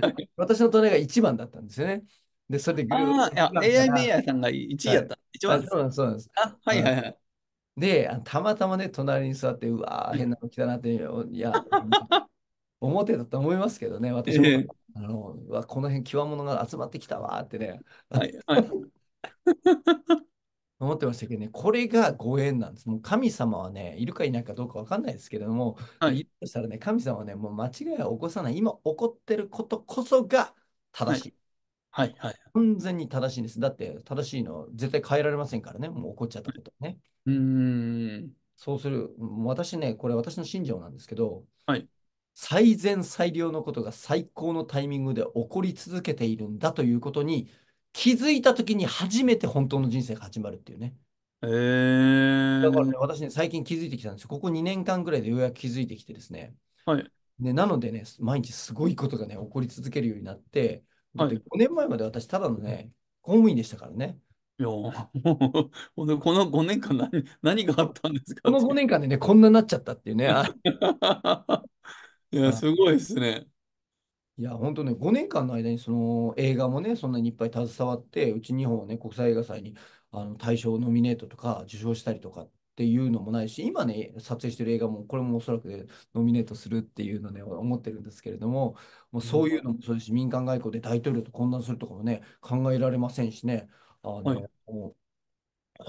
番私の隣が1番だったんですよね。で、それでグループ。AI メイヤーさんが1位やった。はい、1番そうなんです。あ、はいはいはい。で、たまたまね、隣に座って、うわー、変なの来たなって、いや、思ってたと思いますけどね、私も。あのわこの辺、きわものが集まってきたわってね。はいはい思ってましたけどね、これがご縁なんです。もう神様はね、いるかいないかどうかわかんないですけれども、はい、いるとしたらね、神様はね、もう間違いは起こさない、今起こってることこそが正しい。はい、はい、はい、完全に正しいんです。だって正しいの絶対変えられませんからね、もう起こっちゃったことね。うん。そうする、私ね、これ私の信条なんですけど、はい、最善最良のことが最高のタイミングで起こり続けているんだということに、気づいた時に初めて本当の人生が始まるっていうね。えー、だからね、私ね、最近気づいてきたんですよ。ここ2年間ぐらいでようやく気づいてきてですね。はい。でなのでね、毎日すごいことがね、起こり続けるようになって、だって5年前まで私、ただのね、公務員でしたからね。いや、もうこの5年間何、何があったんですかこの5年間でね、こんなになっちゃったっていうね。いや、すごいですね。いや、本当ね、5年間の間にその映画もね、そんなにいっぱい携わって、うち日本はね、国際映画祭にあの大賞ノミネートとか受賞したりとかっていうのもないし、今ね、撮影してる映画も、これもおそらく、ね、ノミネートするっていうのね、思ってるんですけれども、もうそういうのもそうですし、民間外交で大統領と懇談するとかもね、考えられませんしね、あの、はい、ほ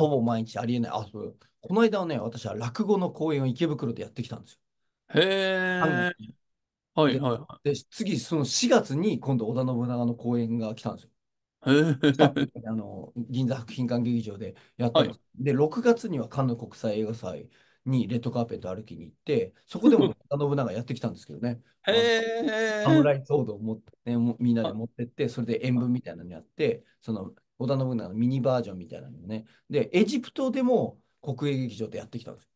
ぼ毎日ありえない。あ、そう、この間はね、私は落語の公演を池袋でやってきたんですよ。へえ。はいはいはい。で、次、その4月に今度、織田信長の公演が来たんですよ。あの銀座博品館劇場でやったます、で、6月にはカンヌ国際映画祭にレッドカーペット歩きに行って、そこでも 織田信長やってきたんですけどね。へぇ侍ソードを持って、ね、みんなで持ってって、それで演舞みたいなのやって、その織田信長のミニバージョンみたいなのね。で、エジプトでも国営劇場でやってきたんですよ。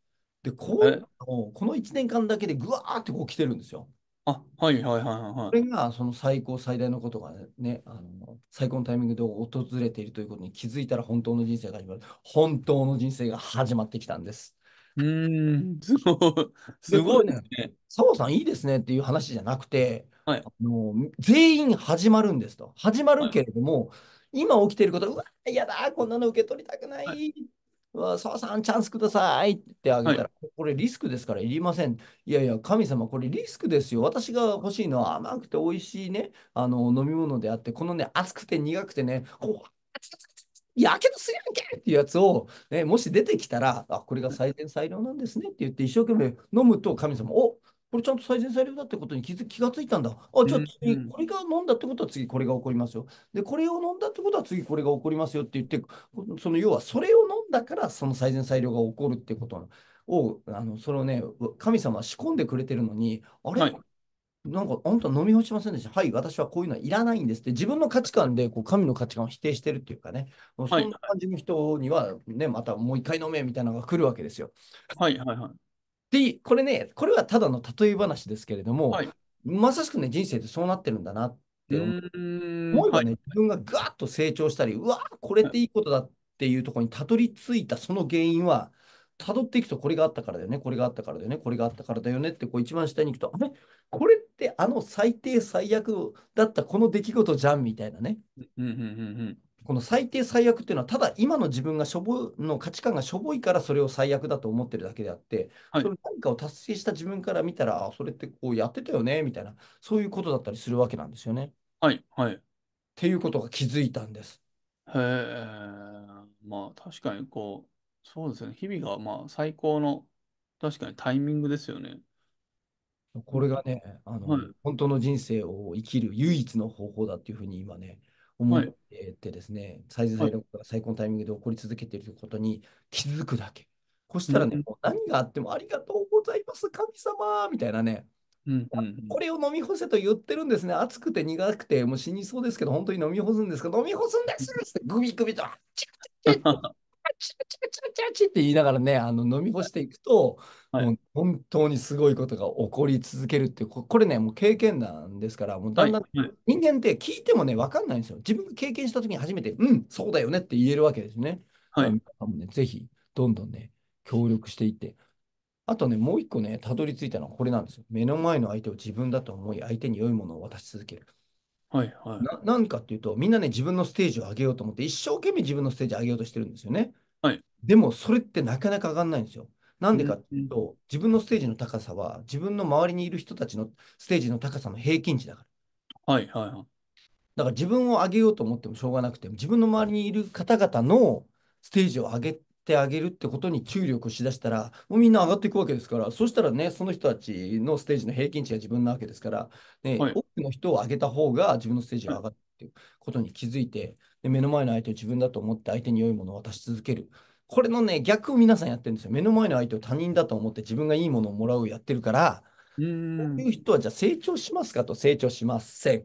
で、こうこの1年間だけでぐわーってこう来てるんですよ。あ、はいはいはいはいそこれがその最高最大のことがね、あの最高のタイミングで訪れているということに気づいたら本当の人生が始まる。本当の人生が始まってきたんです。うん、すごい、すごいね、サボさんいいですねっていう話じゃなくて、はい、あの全員始まるんですと。始まるけれども、今起きていること、うわ、嫌だ、こんなの受け取りたくなはい。わ、うさん、チャンスくださいってあげたら、はい、これリスクですからいりません。いやいや、神様、これリスクですよ。私が欲しいのは甘くて美味しいね、あの飲み物であって、このね、熱くて苦くてね、こう、やけどすやんけっていうやつを、ね、もし出てきたら、あ、これが最善最良なんですねって言って、一生懸命飲むと神様、おこれちゃんと最善されるだってことに気づ気がついたんだ。あ、じゃあ次、これが飲んだってことは次これが起こりますよ。で、これを飲んだってことは次これが起こりますよって言って、その要はそれを飲んだからその最善最良が起こるってことを、あのそれをね、神様は仕込んでくれてるのに、あれ、はいなんか、あんた飲み干しませんでした。はい、私はこういうのはいらないんですって、自分の価値観でこう神の価値観を否定してるっていうかね、そんな感じの人には、ね、またもう一回飲めみたいなのが来るわけですよ。はいはいはい。で、これね、これはただの例え話ですけれども、はい、まさしくね、人生ってそうなってるんだなって思えばね、はい、自分がガーッと成長したり、うわこれっていいことだっていうところにたどり着いたその原因は、たどっていくとこれがあったからだよね、これがあったからだよね、これがあったからだよねってこう一番下に行くと、あれこれってあの最低最悪だったこの出来事じゃんみたいなね。この最低最悪っていうのは、ただ今の自分がしょぼの価値観がしょぼいからそれを最悪だと思ってるだけであって、はい、それ何かを達成した自分から見たら、あそれってこうやってたよねみたいな、そういうことだったりするわけなんですよね。はい、はい。っていうことが気づいたんです。へえ、まあ確かにこう、そうですね、日々がまあ最高の確かにタイミングですよね。これがね、あの、はい、本当の人生を生きる唯一の方法だっていうふうに今ね、思ってですね、再生最れが最高のタイミングで起こり続けていることに気づくだけ。そしたらね、うん、もう何があってもありがとうございます、神様みたいなね、うんうん、これを飲み干せと言ってるんですね。熱くて苦くて、もう死にそうですけど、本当に飲み干すんですけど、飲み干すんですってグビグビと、チャチャチャチャチって言いながらね、あの飲み干していくと、はい、もう本当にすごいことが起こり続けるっていう、これね、もう経験談ですから、もうだんだん、人間って聞いてもね、分かんないんですよ。自分が経験した時に初めて、うん、そうだよねって言えるわけですね。はい。ね、ぜひ、どんどんね、協力していって。あとね、もう一個ね、たどり着いたのはこれなんですよ。目の前の相手を自分だと思い、相手に良いものを渡し続ける。はいはい、なかっていうと、みんなね、自分のステージを上げようと思って、一生懸命自分のステージを上げようとしてるんですよね。でもそれってなかなか上がんないんですよ。なんでかっていうと、自分のステージの高さは、自分の周りにいる人たちのステージの高さの平均値だから。はいはいはい。だから自分を上げようと思ってもしょうがなくて、自分の周りにいる方々のステージを上げてあげるってことに注力をしだしたら、もうみんな上がっていくわけですから、そしたらね、その人たちのステージの平均値が自分なわけですから、ね、はい、多くの人を上げた方が自分のステージが上がっていくことに気づいて、で目の前の相手を自分だと思って相手に良いものを渡し続ける。これのね、逆を皆さんやってるんですよ。目の前の相手を他人だと思って自分がいいものをもらうやってるから、うんこういう人はじゃあ成長しますかと成長しません。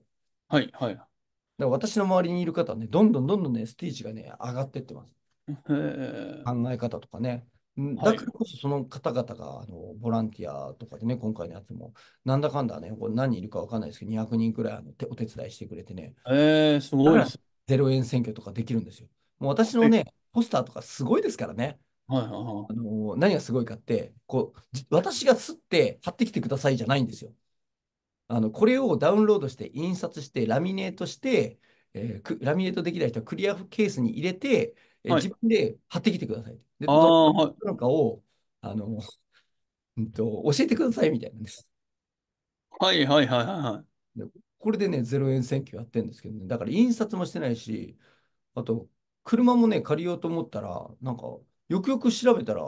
はい、はい。だから私の周りにいる方はね、どんどんどんどんね、ステージがね、上がってってます。え考え方とかね。だからこそその方々があのボランティアとかでね、今回のやつも、なんだかんだね、これ何人いるか分かんないですけど、200人くらいあのてお手伝いしてくれてね、えー、すごいです。ゼロ円選挙とかできるんですよ。もう私のね、ポスターとかすごいですからね。はいはいはい、あの何がすごいかってこう私が吸って貼ってきてくださいじゃないんですよ。あのこれをダウンロードして印刷してラミネートして、えー、ラミネートできない人はクリアケースに入れて、えーはい、自分で貼ってきてください。で、どうなのかを、はい、あの、うんと、教えてくださいみたいなんです。はいはいはいはいこれでね、0円選挙やってるんですけどね、だから印刷もしてないし、あと、車もね、借りようと思ったら、なんか、よくよく調べたら、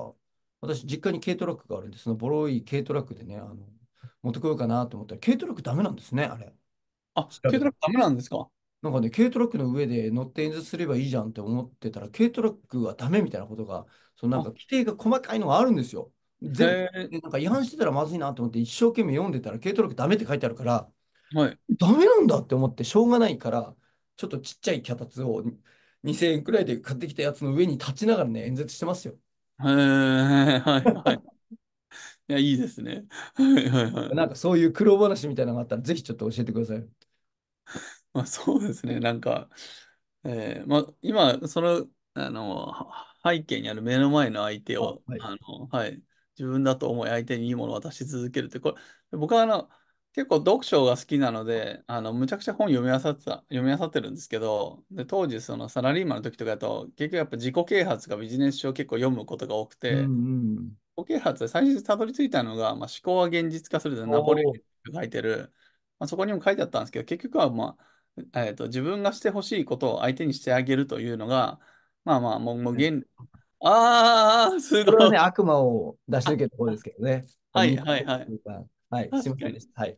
私、実家に軽トラックがあるんです。そのボロい軽トラックでね、あの持ってこようかなと思ったら、軽トラックダメなんですね、あれ。あ、軽トラックダメなんですかなんかね、軽トラックの上で乗って演説すればいいじゃんって思ってたら、軽トラックはダメみたいなことが、そのなんか規定が細かいのがあるんですよ。全然、なんか違反してたらまずいなと思って、一生懸命読んでたら、軽トラックダメって書いてあるから、はい、ダメなんだって思って、しょうがないから、ちょっとちっちゃい脚立を2000円くらいで買ってきたやつの上に立ちながらね、演説してますよ。いはいはい。いや、いいですね。はいはいはい。なんかそういう苦労話みたいなのがあったら、ぜひちょっと教えてください。まあそうですね、なんか、えー、まあ今、その、あの、背景にある目の前の相手を、はい、の、はい、自分だと思い相手にいいものを渡し続けるって、これ、僕はあの、結構読書が好きなので、あの、むちゃくちゃ本読み漁ってた、読み漁ってるんですけど、で、当時、そのサラリーマンの時とかだと、結局やっぱ自己啓発がビジネス書を結構読むことが多くて、うん自己啓発で最初にたどり着いたのが、まあ、思考は現実化するナポレオンが書いてる、まあ、そこにも書いてあったんですけど、結局は、まあ、えっと、自分がしてほしいことを相手にしてあげるというのが、まあまあ、もう、もう現、ああ、すごい。これはね、悪魔を出してるけど、こうですけどね。はいはいはい。はい、すみませんでした。はい。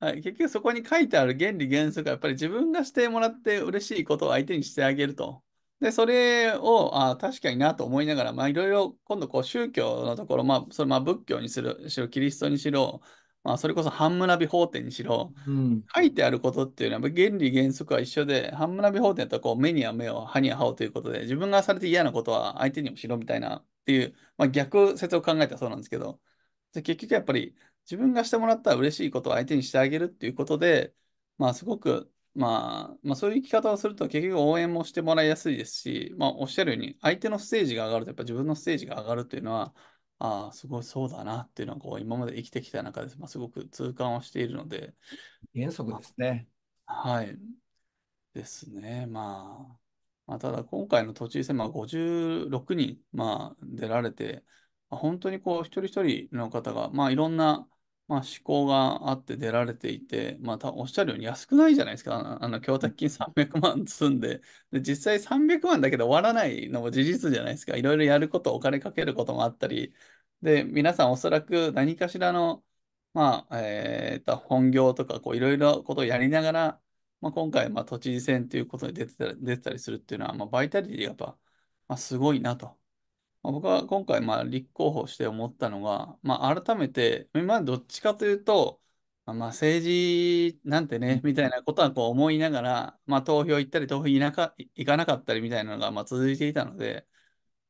はい、結局そこに書いてある原理原則はやっぱり自分がしてもらって嬉しいことを相手にしてあげると。で、それを、あ確かになと思いながら、まあ、いろいろ今度こう宗教のところ、まあ、それまあ仏教にするしろ、キリストにしろ、まあ、それこそハンムビ法典にしろ、うん、書いてあることっていうのは原理原則は一緒で、ハンムラビ法典とこう目には目を、歯には歯をということで、自分がされて嫌なことは相手にもしろみたいなっていう、まあ、逆説を考えたそうなんですけど、で結局やっぱり自分がしてもらったら嬉しいことを相手にしてあげるっていうことで、まあ、すごく、まあ、まあ、そういう生き方をすると結局応援もしてもらいやすいですし、まあ、おっしゃるように、相手のステージが上がると、やっぱ自分のステージが上がるっていうのは、ああ、すごいそうだなっていうのはこう今まで生きてきた中で、まあ、すごく痛感をしているので。原則ですね。はい。ですね。まあ、まあ、ただ今回の都知事選、まあ、56人、まあ、出られて、ま本当にこう一人一人の方が、まあ、いろんなまあ、思考があって出られていて、まあ、おっしゃるように安くないじゃないですか。あの、供託金300万積んでで、実際300万だけで終わらないのも事実じゃないですか。いろいろやること、お金かけることもあったり、で、皆さんおそらく何かしらの、まあ、えー、と、本業とか、こう、いろいろことをやりながら、まあ、今回、まあ、都知事選ということで出てたりするっていうのは、まあ、バイタリティがやっぱ、まあ、すごいなと。僕は今回、まあ、立候補して思ったのが、まあ、改めて、まどっちかというと、まあ、政治なんてね、みたいなことはこう思いながら、まあ、投票行ったり、投票行か行かなかったりみたいなのがまあ続いていたので、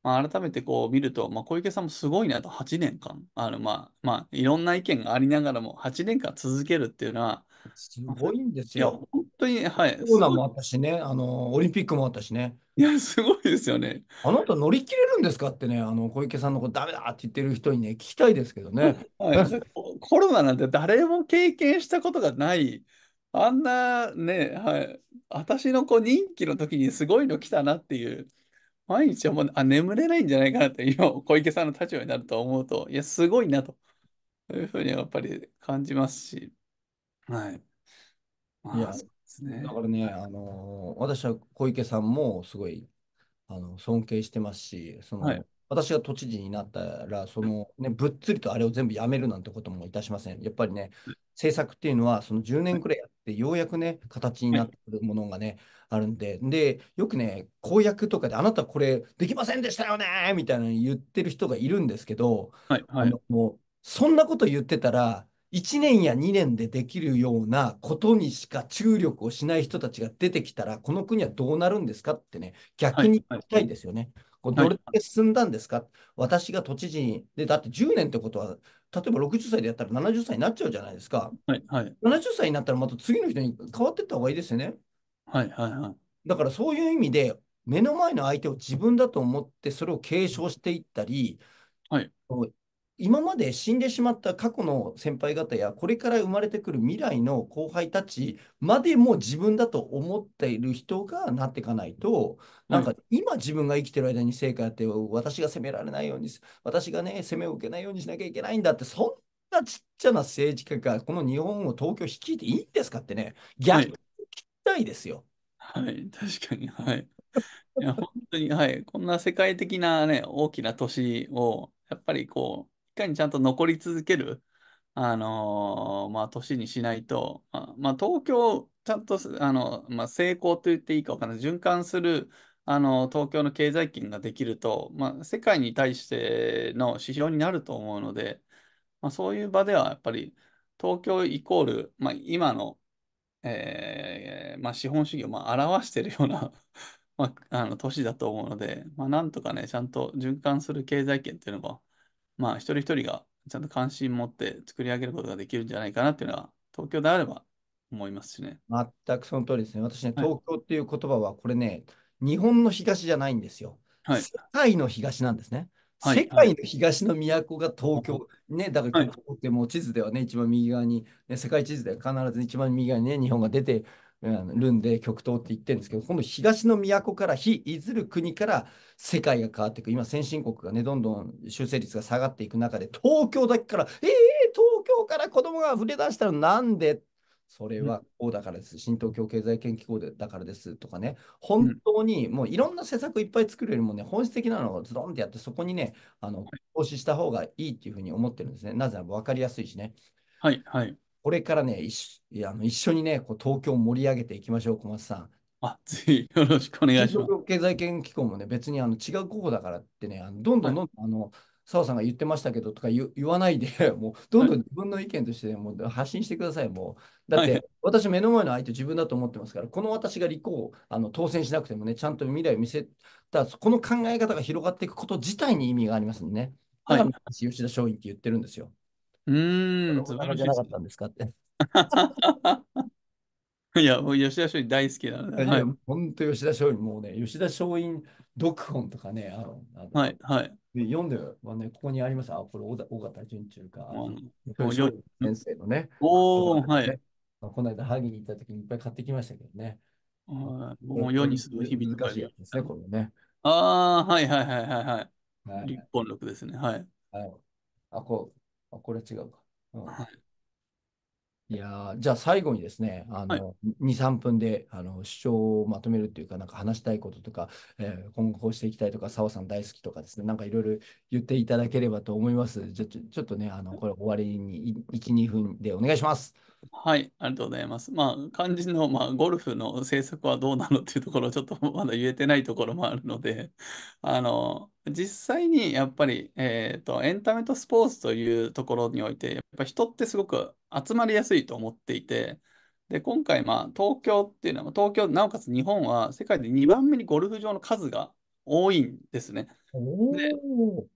まあ、改めてこう見ると、まあ、小池さんもすごいなと、8年間、あのまあまあ、いろんな意見がありながらも、8年間続けるっていうのは、すごいんですよ。当に、はい。コーナーもあったしね、あの、オリンピックもあったしね。いや、すごいですよね。あなた乗り切れるんですかってね、あの、小池さんのことダメだって言ってる人にね、聞きたいですけどね。はい、コロナなんて誰も経験したことがない。あんなね、はい。私のこう任期の時にすごいの来たなっていう。毎日はもうあ眠れないんじゃないかなって今小池さんの立場になると思うといやすごいなというふうにやっぱり感じますしはい、いやですね。だからね、あの私は小池さんもすごいあの尊敬してますし、その、はい、私が都知事になったら、そのね、ぶっつりとあれを全部やめるなんてこともいたしません。やっぱりね、政策っていうのは、その10年くらいやって、ようやくね、形になってるものがね、あるんで、で、よくね、公約とかで、あなたこれできませんでしたよねみたいなの言ってる人がいるんですけど、はいはい、あのもうそんなこと言ってたら、1年や2年でできるようなことにしか注力をしない人たちが出てきたら、この国はどうなるんですかってね、逆に聞きたいですよね。はいはい、どれだけ進んだんですか、はい、私が都知事に、で、だって10年ってことは、例えば60歳でやったら70歳になっちゃうじゃないですか。はいはい、70歳になったらまた次の人に変わっていった方がいいですよね。はいはいはい、だからそういう意味で、目の前の相手を自分だと思って、それを継承していったり、はい、今まで死んでしまった過去の先輩方や、これから生まれてくる未来の後輩たちまでも自分だと思っている人がなっていかないと、なんか今自分が生きてる間に成果やって、私が責められないように、私がね、責めを受けないようにしなきゃいけないんだって、そんなちっちゃな政治家がこの日本を東京率いていいんですかってね、逆に聞きたいですよ。はい、はい、確かに、はい。いや本当に、はい、こんな世界的な、ね、大きな市を、やっぱりこかにちゃんと残り続ける、あのー、まあ、年にしないと、まあ、まあ、東京、ちゃんと、あの、まあ、成功と言っていいか分からない、循環する、あの、東京の経済圏ができると、まあ、世界に対しての指標になると思うので、まあ、そういう場ではやっぱり、東京イコール、まあ、今の、えー、まあ、資本主義をまあ表しているような まあ、あの都市だと思うので、まあ、なんとかね、ちゃんと循環する経済圏っていうのがまあ、一人一人がちゃんと関心持って作り上げることができるんじゃないかなっていうのは、東京であれば思いますしね。全くその通りですね。私ね、東京っていう言葉は、これね、日本の東じゃないんですよ。はい、世界の東なんですね。世界の東の都が東京。ね、だから、ここってもう地図ではね、一番右側に、ね、世界地図では必ず一番右側にね、日本が出てるんで極東って言ってるんですけど今度東の都から非いずる国から世界が変わっていく今先進国がねどんどん修正率が下がっていく中で東京だけからええー、東京から子供が溢れ出したらなんでそれはこうだからです、新東京経済研究でだからですとかね、本当にもういろんな施策いっぱい作るよりもね、本質的なのをズドンってやって、そこにね、あの投資した方がいいっていうふうに思ってるんですね。なぜなら分かりやすいしね。はいはい。これからね、一あの一緒にね、こう東京を盛り上げていきましょう、小松さん。あ、ぜひよろしくお願いします。経済研機構もね、別にあの違う候補だからってね、あのどんどんどんどん、はい、あの澤さんが言ってましたけどとか言わないで、もうどんどん自分の意見として、ね、もう発信してください、もう。だって、はい、私、目の前の相手自分だと思ってますから、この私が立候補、あの当選しなくてもね、ちゃんと未来を見せた、この考え方が広がっていくこと自体に意味がありますんでね。はい、吉田松陰って言ってるんですよ。うん、素晴らしいじゃなかったんですかって。いや、もう吉田松陰大好きなので。はい、本当吉田松陰、もうね、吉田松陰読本とかね、あの、あのはい、はい。で読んではね、ここにあります。あ、これ、尾田尾形淳中か、先生のね、おお葉はい。まあこの間、萩に行った時にいっぱい買ってきましたけどね。はいもう世にする日々難しいですね、これね。ああ、はいはいはいはいはい。はい。立本録ですね。はい。はい。あ、こう、あ、これは違うか。うん、はい。いやじゃあ最後にですね、あの、はい、2、3分であの主張をまとめるっていうか、なんか話したいこととか、えー、今後こうしていきたいとか、澤さん大好きとかですね、なんかいろいろ言っていただければと思います。じゃちょっとね、あのこれ終わりに1、2分でお願いします。はい、ありがとうございます。まあ、肝心の、まあ、ゴルフの政策はどうなのっていうところ、ちょっと まだ言えてないところもあるので、あの、実際にやっぱり、えーとエンタメとスポーツというところにおいてやっぱ人ってすごく集まりやすいと思っていて、で、今回、まあ、東京っていうのは、東京、なおかつ日本は世界で2番目にゴルフ場の数が多いんですね。で、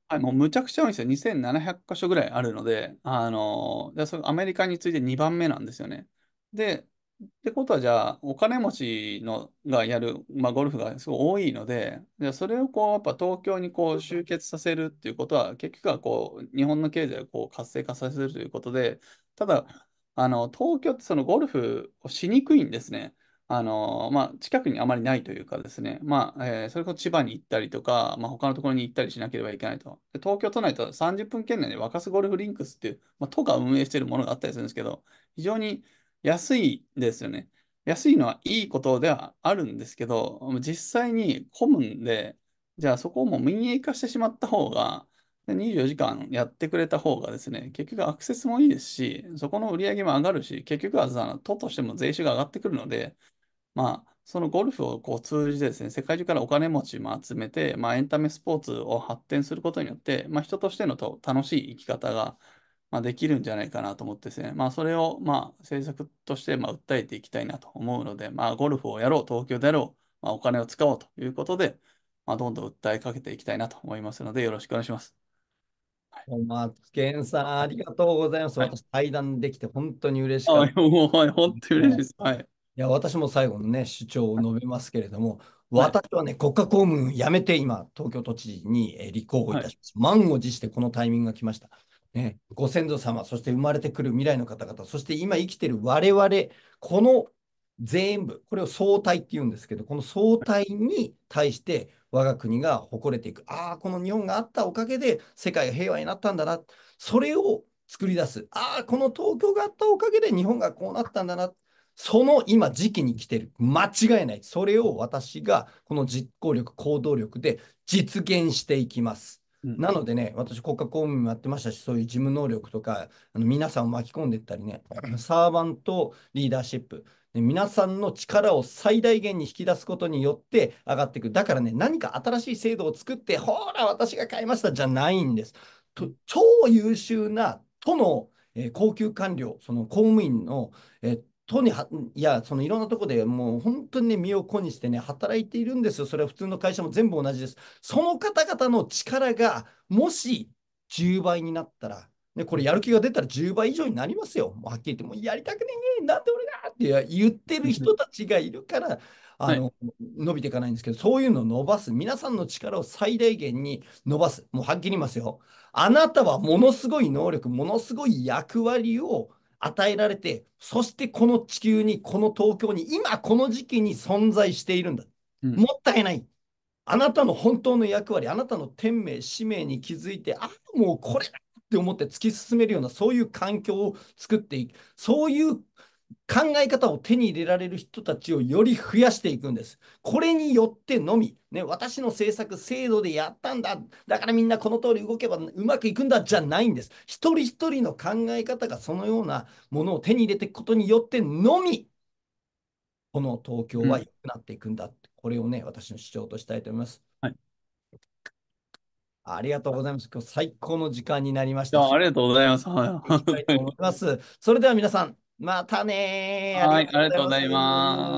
はい、もうむちゃくちゃ多いんですよ。2700箇所ぐらいあるので、あのー、でそアメリカに次いで2番目なんですよね。で、ってことは、じゃあ、お金持ちのがやる、まあ、ゴルフがすごい多いので、でそれをこう、やっぱ東京にこう集結させるっていうことは、結局はこう、日本の経済をこう活性化させるということで、ただ、あの、東京ってそのゴルフをしにくいんですね。あの、まあ、近くにあまりないというかですね、まあ、えーそれこそ千葉に行ったりとか、まあ、他のところに行ったりしなければいけないと。で東京都内と30分圏内で若洲ゴルフリンクスっていう、まあ、都が運営しているものがあったりするんですけど、非常に安いですよね。安いのはいいことではあるんですけど、実際に混むんで、じゃあそこをもう民営化してしまった方が、24時間やってくれた方がですね、結局アクセスもいいですし、そこの売り上げも上がるし、結局は都としても税収が上がってくるので、まあ、そのゴルフをこう通じてですね、世界中からお金持ちも集めて、まあ、エンタメスポーツを発展することによって、まあ、人としてのと楽しい生き方がまあ、できるんじゃないかなと思ってですね、まあ、それをまあ政策としてまあ訴えていきたいなと思うので、まあ、ゴルフをやろう、東京でやろう、まあ、お金を使おうということで、まあ、どんどん訴えかけていきたいなと思いますので、よろしくお願いします。マツケンさん、ありがとうございます。はい、私、対談できて本当に嬉しう、本当に嬉しいです。はい。いや、私も最後のね、主張を述べますけれども、はい、私はね、国家公務員辞めて今、東京都知事に立候補いたします。はい、満を持してこのタイミングが来ました。ね、ご先祖様、そして生まれてくる未来の方々、そして今生きている我々、この全部、これを総体って言うんですけど、この総体に対して我が国が誇れていく。ああ、この日本があったおかげで世界が平和になったんだな。それを作り出す。ああ、この東京があったおかげで日本がこうなったんだな。その今時期に来てる。間違いない。それを私がこの実行力、行動力で実現していきます。なのでね、私、国家公務員もやってましたし、そういう事務能力とか、あの皆さんを巻き込んでいったりね、サーバントリーダーシップ、で、皆さんの力を最大限に引き出すことによって上がっていく。だからね、何か新しい制度を作って、ほら、私が買いましたじゃないんです。と超優秀な都の、えー、高級官僚、その公務員の、えー、当にいや、そのいろんなとこでもう本当にね、身を粉にしてね、働いているんですよ。それは普通の会社も全部同じです。その方々の力が、もし10倍になったら、ね、これやる気が出たら10倍以上になりますよ。はっきり言って、もうやりたくねえねなんで俺がって言ってる人たちがいるから、あの、はい、伸びていかないんですけど、そういうのを伸ばす。皆さんの力を最大限に伸ばす。もうはっきり言いますよ。あなたはものすごい能力、ものすごい役割を与えられて、そしてこの地球に、この東京に、今この時期に存在しているんだ。うん、もったいない。あなたの本当の役割、あなたの天命、使命に気づいて、あもうこれだって思って突き進めるような、そういう環境を作っていく。そういう考え方を手に入れられる人たちをより増やしていくんです。これによってのみ、ね、私の政策、制度でやったんだ、だからみんなこの通り動けばうまくいくんだじゃないんです。一人一人の考え方がそのようなものを手に入れていくことによってのみ、この東京は良くなっていくんだ、うん、これをね、私の主張としたいと思います。はい、ありがとうございます。今日最高の時間になりました。ありがとうございます。はい、いいと思います。それでは皆さん、またねはい、ありがとうございます。